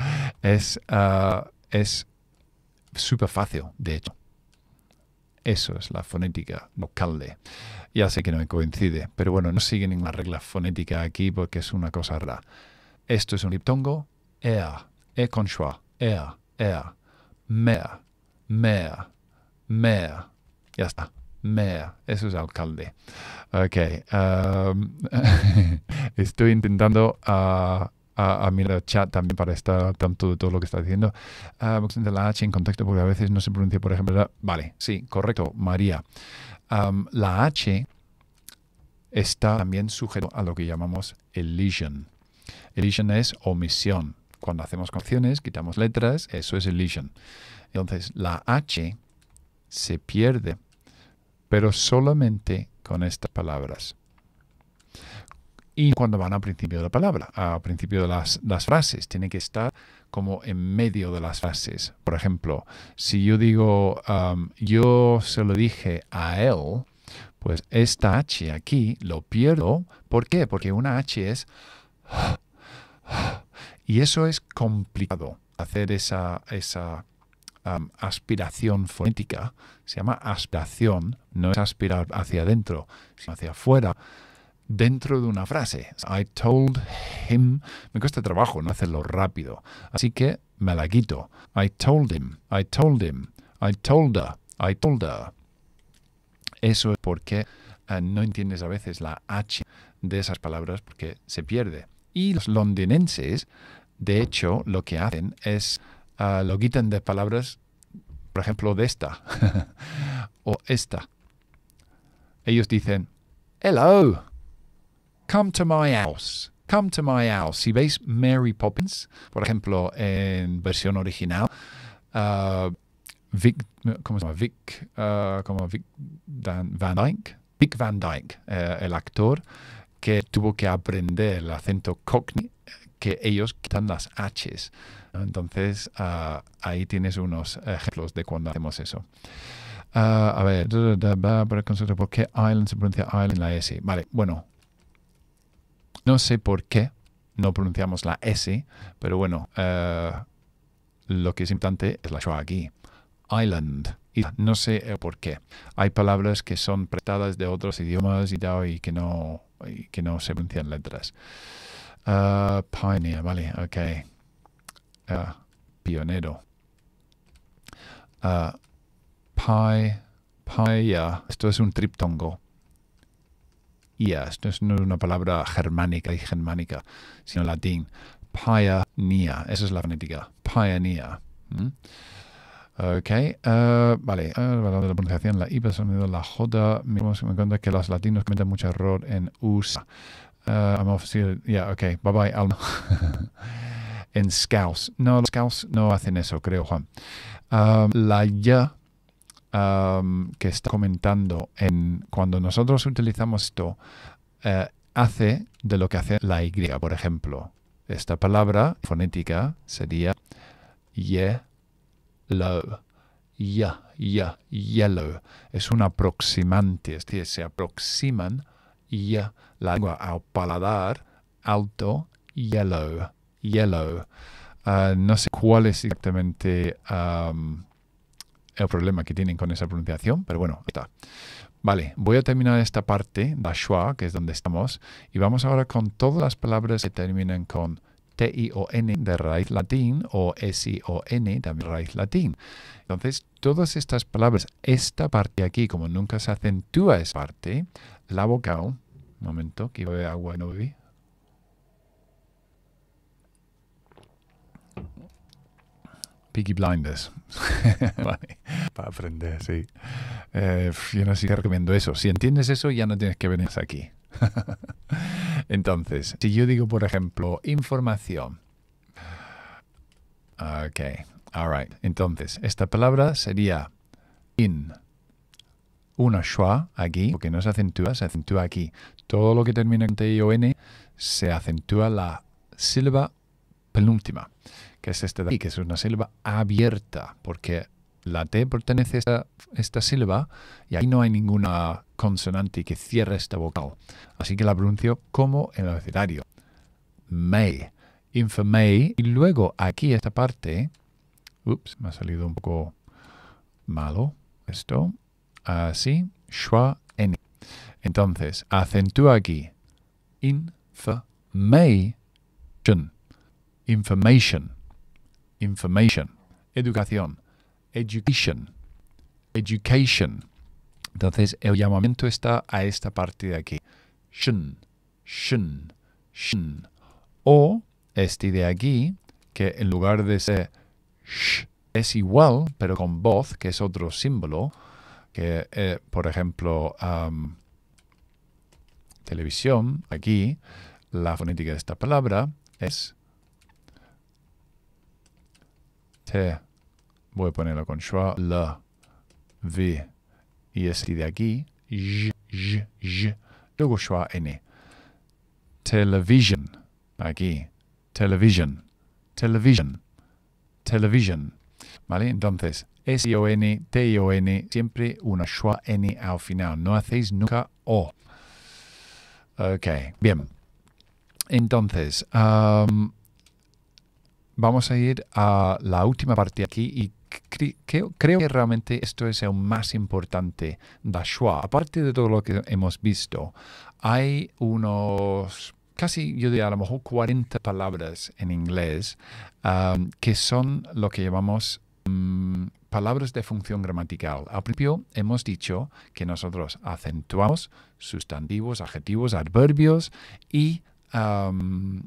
Es, ah, es súper fácil, de hecho. Eso es la fonética vocal. Ya sé que no me coincide, pero bueno, no siguen en la regla fonética aquí porque es una cosa rara. Esto es un diptongo. Ea, e con schwa, ea, ea, mea, mea, mea. Ya está. Mea, eso es alcalde. Ok. Um, estoy intentando ah, a, a, mirar el chat también para estar tanto de todo lo que está diciendo. Ah, la H en contexto porque a veces no se pronuncia, por ejemplo, vale, sí, correcto, María. la H está también sujeto a lo que llamamos elision. Elision es omisión. Cuando hacemos canciones, quitamos letras, eso es elision. Entonces, la H se pierde, pero solamente con estas palabras. Y cuando van al principio de la palabra, al principio de las, frases, tiene que estar como en medio de las frases. Por ejemplo, si yo digo, um, yo se lo dije a él, pues esta H aquí lo pierdo. ¿Por qué? Porque una H es... Y eso es complicado, hacer esa, esa um, aspiración fonética. Se llama aspiración, no es aspirar hacia adentro, sino hacia afuera dentro de una frase. I told him. Me cuesta trabajo no hacerlo rápido, así que me la quito. I told him, I told him, I told her, I told her. Eso es porque eh, no entiendes a veces la H de esas palabras porque se pierde. Y los londinenses, de hecho, lo que hacen es eh, lo quitan de palabras, por ejemplo, de esta o esta. Ellos dicen, hello, Come to my house. Come to my house. Si veis Mary Poppins, por ejemplo, en versión original, Vic, ¿cómo se llama? Vic, Vic Van Dyke. Vic Van Dyke, el actor que tuvo que aprender el acento cockney, que ellos quitan las H's. Entonces, ahí tienes unos ejemplos de cuando hacemos eso. a ver, por qué island se pronuncia island en la S. Vale, bueno, no sé por qué no pronunciamos la S, pero bueno, eh, lo que es importante es la schwa aquí. Island. Y no sé eh, por qué. Hay palabras que son prestadas de otros idiomas y, y que no que no se pronuncian letras. Eh, pioneer, vale, ok. pionero. pie, pie, esto es un triptongo. Esto no es una palabra germánica y germánica, sino latín. Pioneer, esa es la fonética, pioneer. ¿Mm? Ok, eh, vale, de eh, la pronunciación, la I, sonido, la J, me encuentro que los latinos cometen mucho error en USA. Eh, I'm off, yeah, ok, bye bye, en Scouse, no, los Scouse no hacen eso, creo, Juan. la ya que está comentando en cuando nosotros utilizamos esto, eh, hace de lo que hace la Y, por ejemplo. Esta palabra fonética sería yellow. Ya, ya, yellow. Es un aproximante, es decir, se aproximan ya la lengua al paladar alto yellow. Yellow. Ah, no sé cuál es exactamente el problema que tienen con esa pronunciación, pero bueno, está. Vale, voy a terminar esta parte, la que es donde estamos, y vamos ahora con todas las palabras que terminan con T, I o N de raíz latín o S, I o N también raíz latín. Entonces, todas estas palabras, esta parte aquí, como nunca se acentúa esta parte, la vocal, un momento, que iba a agua y no bebí, Peaky Blinders. Para aprender, sí. Eh, yo no sé si recomiendo eso. Si entiendes eso, ya no tienes que venir aquí. Entonces, si yo digo, por ejemplo, información. Ok, right. Entonces, esta palabra sería in. Una schwa aquí, porque no se acentúa, se acentúa aquí. Todo lo que termina en T O N se acentúa la sílaba penúltima que es este de aquí, que es una sílaba abierta, porque la T pertenece a esta, sílaba y ahí no hay ninguna consonante que cierre esta vocal. Así que la pronuncio como en el abecedario. May, infamay. Y luego aquí esta parte, ups, me ha salido un poco malo esto, así, schwa, n. Entonces, acentúa aquí, infamation, information information, educación, education, education. Entonces el llamamiento está a esta parte de aquí. Shun, shun, shun. O este de aquí, que en lugar de ser sh, es igual, pero con voz, que es otro símbolo, que eh, por ejemplo, televisión, aquí, la fonética de esta palabra es T. Voy a ponerlo con schwa, la, v, y este de aquí, j, j, j, luego schwa, n. Television, aquí, television, television, television. ¿Vale? Entonces, S-I-O-N, T-I-O-N, siempre una schwa N al final. No hacéis nunca O. Ok, bien. Entonces, um, vamos a ir a la última parte aquí y creo, que realmente esto es el más importante de Aparte de todo lo que hemos visto, hay unos casi, yo diría, a lo mejor 40 palabras en inglés um, que son lo que llamamos um, palabras de función gramatical. Al principio hemos dicho que nosotros acentuamos sustantivos, adjetivos, adverbios y um,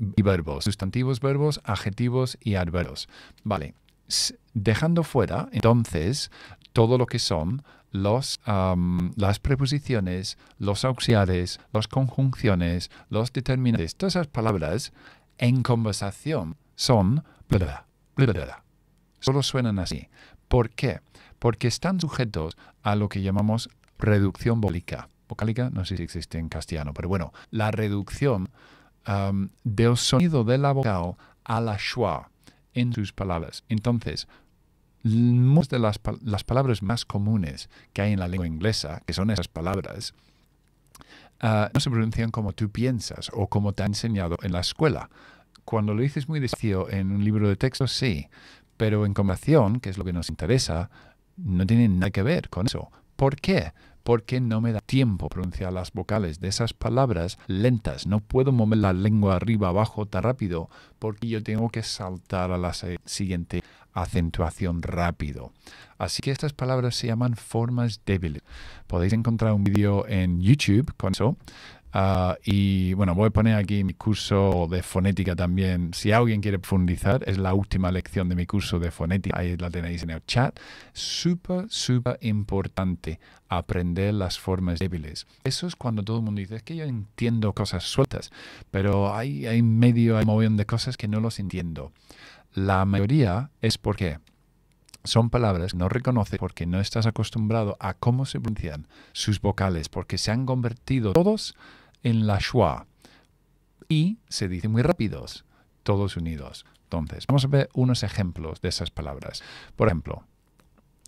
verbos, sustantivos, verbos, adjetivos y adverbios. Vale, dejando fuera entonces todo lo que son las preposiciones, los auxiliares, las conjunciones, los determinantes, todas esas palabras en conversación son bla, Solo suenan así. ¿Por qué? Porque están sujetos a lo que llamamos reducción vocálica. Vocálica, no sé si existe en castellano, pero bueno, la reducción Um, del sonido de la vocal a la schwa en sus palabras. Entonces, muchas de las, palabras más comunes que hay en la lengua inglesa, que son esas palabras, uh, no se pronuncian como tú piensas o como te han enseñado en la escuela. Cuando lo dices muy despacio en un libro de texto, sí, pero en conversación, que es lo que nos interesa, no tiene nada que ver con eso. ¿Por qué? porque no me da tiempo pronunciar las vocales de esas palabras lentas. No puedo mover la lengua arriba, abajo tan rápido porque yo tengo que saltar a la siguiente acentuación rápido. Así que estas palabras se llaman formas débiles. Podéis encontrar un vídeo en YouTube con eso Ah, y bueno, voy a poner aquí mi curso de fonética también. Si alguien quiere profundizar, es la última lección de mi curso de fonética. Ahí la tenéis en el chat. Súper, súper importante aprender las formas débiles. Eso es cuando todo el mundo dice, es que yo entiendo cosas sueltas, pero hay, hay medio, hay un montón de cosas que no los entiendo. La mayoría es porque son palabras que no reconoces porque no estás acostumbrado a cómo se pronuncian sus vocales, porque se han convertido todos en la schwa. Y se dice muy rápidos, todos unidos. Entonces, vamos a ver unos ejemplos de esas palabras. Por ejemplo,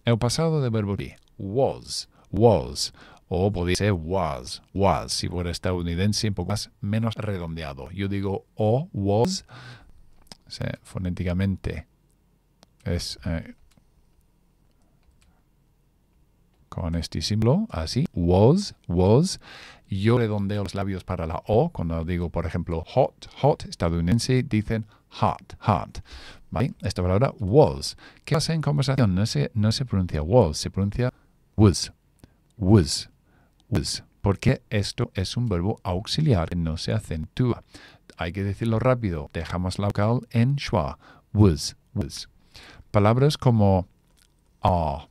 el pasado de verbo was, was, o podría ser was, was, si fuera estadounidense, un poco más, menos redondeado. Yo digo o, was, fonéticamente es eh, con este símbolo, así, was, was, yo redondeo los labios para la O. Cuando digo, por ejemplo, hot, hot, estadounidense, dicen hot, hot. ¿Vale? Esta palabra was. ¿Qué pasa en conversación? No se, no se pronuncia was, se pronuncia was, was, was. Porque esto es un verbo auxiliar que no se acentúa. Hay que decirlo rápido. Dejamos la vocal en schwa. Was, was. Palabras como ah,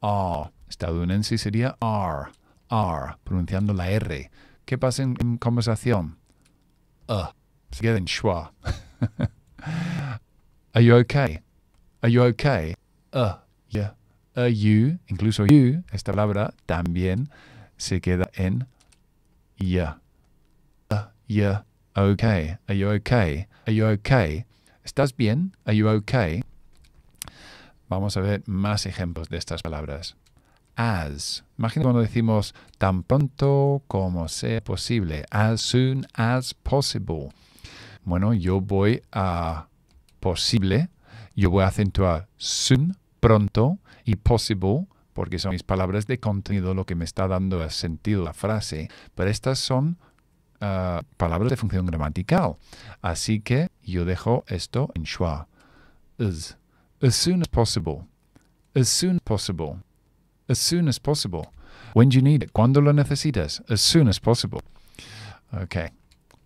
a, ah. Estadounidense sería are R, pronunciando la R. ¿Qué pasa en, en conversación? Uh, se queda en schwa. Are you okay? Are you okay? Uh, yeah. Are you, incluso you, esta palabra también se queda en yeah. Uh, yeah. Okay. Are you okay? Are you okay? ¿Estás bien? Are you okay? Vamos a ver más ejemplos de estas palabras as. Imagina cuando decimos tan pronto como sea posible, as soon as possible. Bueno, yo voy a posible, yo voy a acentuar soon, pronto, y possible, porque son mis palabras de contenido lo que me está dando el sentido la frase, pero estas son ah, palabras de función gramatical. Así que yo dejo esto en schwa. as soon as possible. As soon as possible as soon as possible. When you need it? Cuando lo necesitas? As soon as possible. Ok.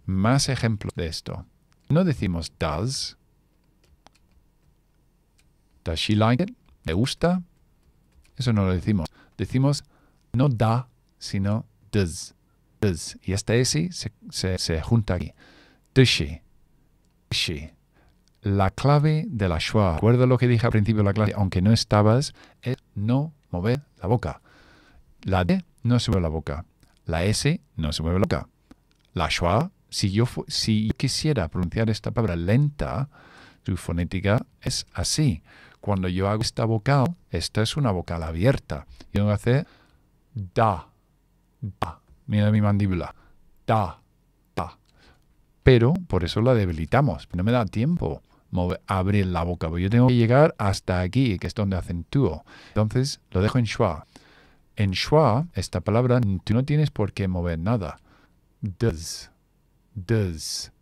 Más ejemplo de esto. No decimos does. Does she like it? ¿Le gusta? Eso no lo decimos. Decimos no da, sino does. Does. Y este S se, se, junta aquí. Does she? she? La clave de la schwa. Recuerda lo que dije al principio de la clase, aunque no estabas, es no mover la boca. La D no se mueve la boca. La S no se mueve la boca. La schwa, si yo, si quisiera pronunciar esta palabra lenta, su fonética es así. Cuando yo hago esta vocal, esta es una vocal abierta. Yo tengo que hacer da, da. Mira mi mandíbula. Da, da. Pero por eso la debilitamos. No me da tiempo mover, abrir la boca. yo tengo que llegar hasta aquí, que es donde acentúo. Entonces lo dejo en schwa. En schwa, esta palabra, tú no tienes por qué mover nada. Does. Does.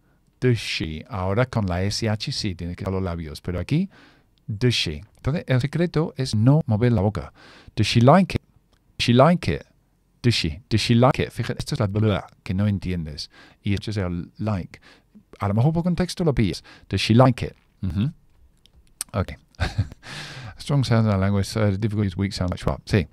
Does she. Ahora con la SH sí tiene que dar los labios, pero aquí, does she. Entonces el secreto es no mover la boca. Does she like it? Does she like it? Does she? Does she like it? Fíjate, esto es la que no entiendes. Y esto es el like. A lo mejor por contexto lo pillas. Does she like it? Mm-hmm. Ok. Strong sounds in language, difficulty is weak sound Sí.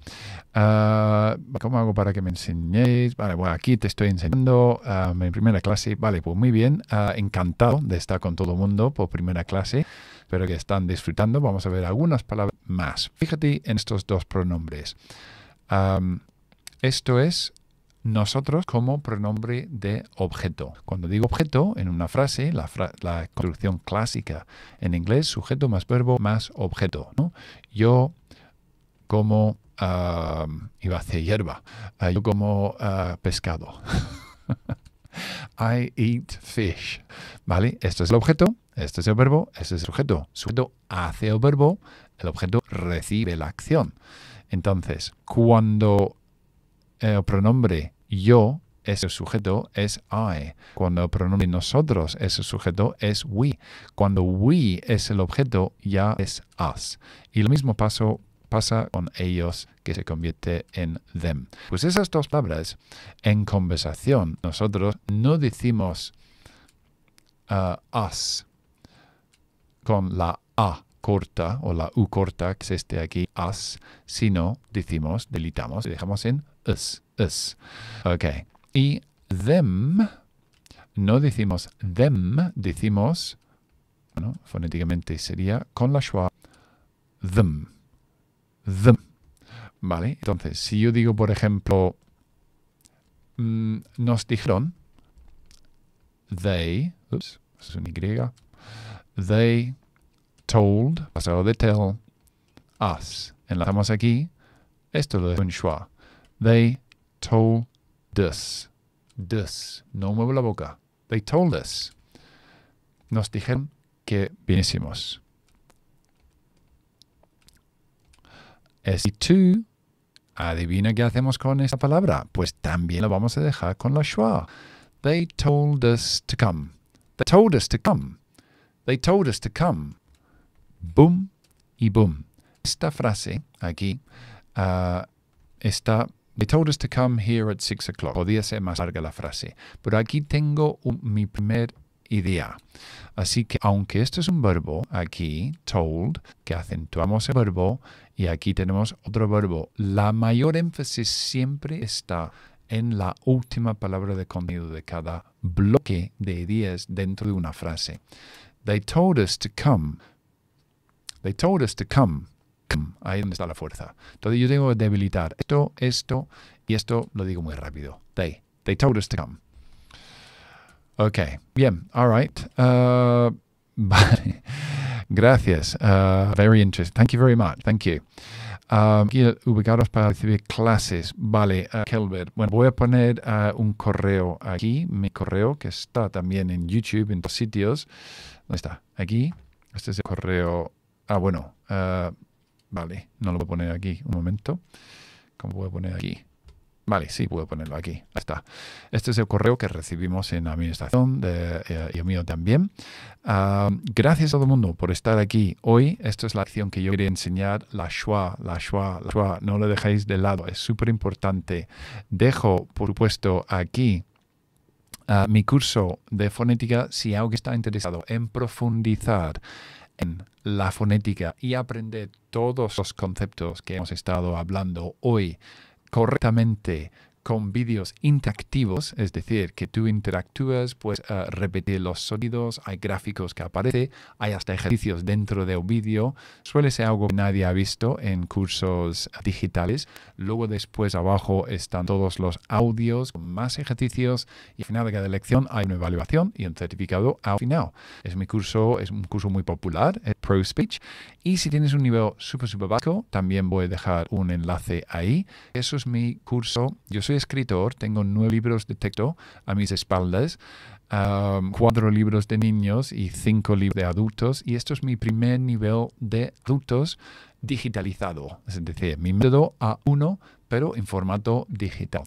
Ah, ¿Cómo hago para que me enseñéis? Vale, bueno, aquí te estoy enseñando ah, mi primera clase. Vale, pues muy bien. Ah, encantado de estar con todo el mundo por primera clase. Espero que están disfrutando. Vamos a ver algunas palabras más. Fíjate en estos dos pronombres. esto es nosotros como pronombre de objeto. Cuando digo objeto en una frase, la, construcción clásica en inglés, sujeto más verbo más objeto. Yo como, iba a hacer hierba, ah, yo como ah, pescado. I eat fish. ¿Vale? esto es el objeto, este es el verbo, este es el sujeto. sujeto hace el verbo, el objeto recibe la acción. Entonces, cuando el eh, pronombre yo es el sujeto, es I. Cuando el pronombre nosotros es el sujeto, es we. Cuando we es el objeto, ya es us. Y lo mismo paso, pasa con ellos, que se convierte en them. Pues esas dos palabras, en conversación, nosotros no decimos uh, us con la A corta o la U corta que se esté aquí, as, sino decimos, delitamos, dejamos en us, us. Ok. Y them, no decimos them, decimos, bueno, fonéticamente sería con la schwa, them, them. Vale, entonces, si yo digo, por ejemplo, mm, nos dijeron, they, ups, es un Y, they told, pasado de tell, us. Enlazamos aquí. Esto lo de en schwa. They told us. No muevo la boca. They told us. Nos dijeron que Es y tú adivina qué hacemos con esta palabra, pues también lo vamos a dejar con la schwa. They told us to come. They told us to come. They told us to come boom y boom. Esta frase aquí ah, está They told us to come here at 6 o'clock. Podía ser más larga la frase. Pero aquí tengo mi primer idea. Así que, aunque esto es un verbo, aquí, told, que acentuamos el verbo, y aquí tenemos otro verbo, la mayor énfasis siempre está en la última palabra de contenido de cada bloque de ideas dentro de una frase. They told us to come They told us to come. Ahí donde está la fuerza. Entonces yo tengo que debilitar esto, esto y esto lo digo muy rápido. They. told us to come. Ok. Bien. All right. Uh, vale. Gracias. Uh, very interesting. Thank you very much. Thank you. Um, aquí ubicados para recibir clases. Vale, uh, Kelbert. Bueno, voy a poner un correo aquí, mi correo que está también en YouTube, en dos sitios. ¿Dónde está? Aquí. Este es el correo Ah, bueno. Eh, vale, no lo voy a poner aquí. Un momento. ¿Cómo a poner aquí? Vale, sí, puedo ponerlo aquí. Ahí está. Este es el correo que recibimos en administración eh, y el mío también. Ah, gracias a todo el mundo por estar aquí hoy. Esta es la acción que yo quería enseñar, la schwa, la schwa, la schwa. No lo dejéis de lado, es súper importante. Dejo, por supuesto, aquí ah, mi curso de fonética si alguien está interesado en profundizar en la fonética y aprender todos los conceptos que hemos estado hablando hoy correctamente con vídeos interactivos, es decir, que tú interactúas, pues eh, repetir los sonidos, hay gráficos que aparecen, hay hasta ejercicios dentro del vídeo, suele ser algo que nadie ha visto en cursos digitales. Luego después abajo están todos los audios, con más ejercicios y al final de cada lección hay una evaluación y un certificado al final. Es mi curso, es un curso muy popular, Pro Speech. Y si tienes un nivel súper, súper básico, también voy a dejar un enlace ahí. Eso es mi curso. Yo soy escritor, tengo nueve libros de texto a mis espaldas, cuatro libros de niños y cinco libros de adultos, y esto es mi primer nivel de adultos digitalizado, es decir, mi método A1, pero en formato digital.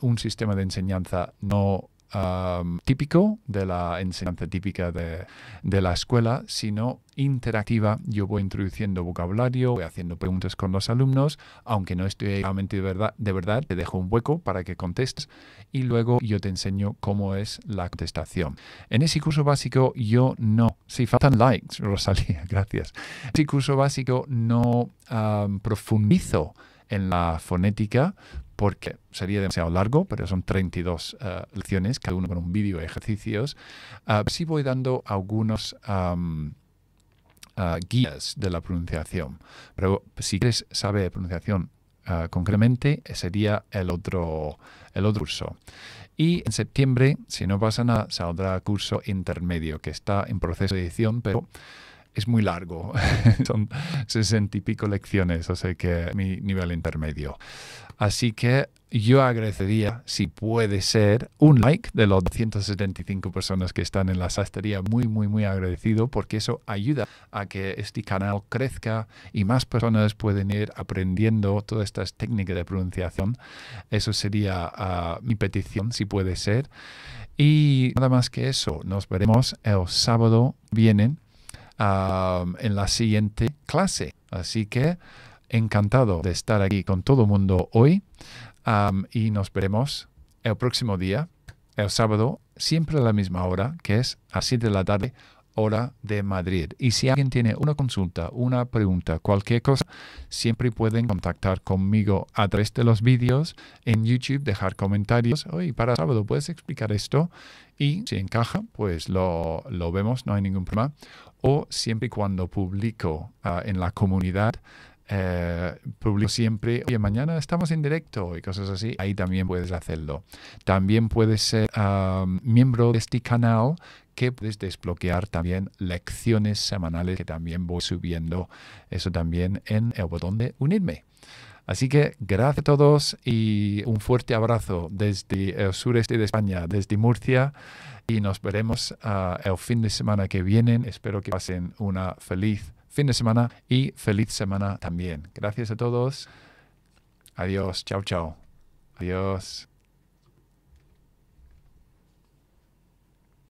un sistema de enseñanza no Um, típico, de la enseñanza típica de, la escuela, sino interactiva. Yo voy introduciendo vocabulario, voy haciendo preguntas con los alumnos, aunque no estoy realmente de verdad, de verdad, te dejo un hueco para que contestes y luego yo te enseño cómo es la contestación. En ese curso básico yo no, si faltan likes, Rosalía, gracias. En ese curso básico no um, profundizo en la fonética porque sería demasiado largo, pero son 32 eh, lecciones, cada uno con un vídeo de ejercicios. Eh, sí voy dando algunos eh, guías de la pronunciación, pero si quieres saber pronunciación concretamente, sería el otro, el otro curso. Y en septiembre, si no pasa nada, saldrá curso intermedio, que está en proceso de edición, pero es muy largo, son sesenta y pico lecciones, así que mi nivel intermedio. Así que yo agradecería, si puede ser, un like de los 275 personas que están en la sastrería. Muy, muy, muy agradecido porque eso ayuda a que este canal crezca y más personas pueden ir aprendiendo todas estas técnicas de pronunciación. Eso sería ah, mi petición, si puede ser. Y nada más que eso, nos veremos el sábado vienen en la siguiente clase. Así que encantado de estar aquí con todo el mundo hoy y nos veremos el próximo día, el sábado, siempre a la misma hora, que es a 7 de la tarde, hora de Madrid. Y si alguien tiene una consulta, una pregunta, cualquier cosa, siempre pueden contactar conmigo a través de los vídeos en YouTube, dejar comentarios. hoy para sábado, ¿puedes explicar esto? Y si encaja, pues lo, lo vemos, no hay ningún problema. O siempre cuando publico ah, en la comunidad, eh, publico siempre, oye, mañana estamos en directo y cosas así, ahí también puedes hacerlo. También puedes ser ah, miembro de este canal que puedes desbloquear también lecciones semanales que también voy subiendo. Eso también en el botón de unirme. Así que gracias a todos y un fuerte abrazo desde el sureste de España, desde Murcia. Y nos veremos ah, el fin de semana que viene. Espero que pasen una feliz fin de semana y feliz semana también. Gracias a todos. Adiós. Chao, chao. Adiós.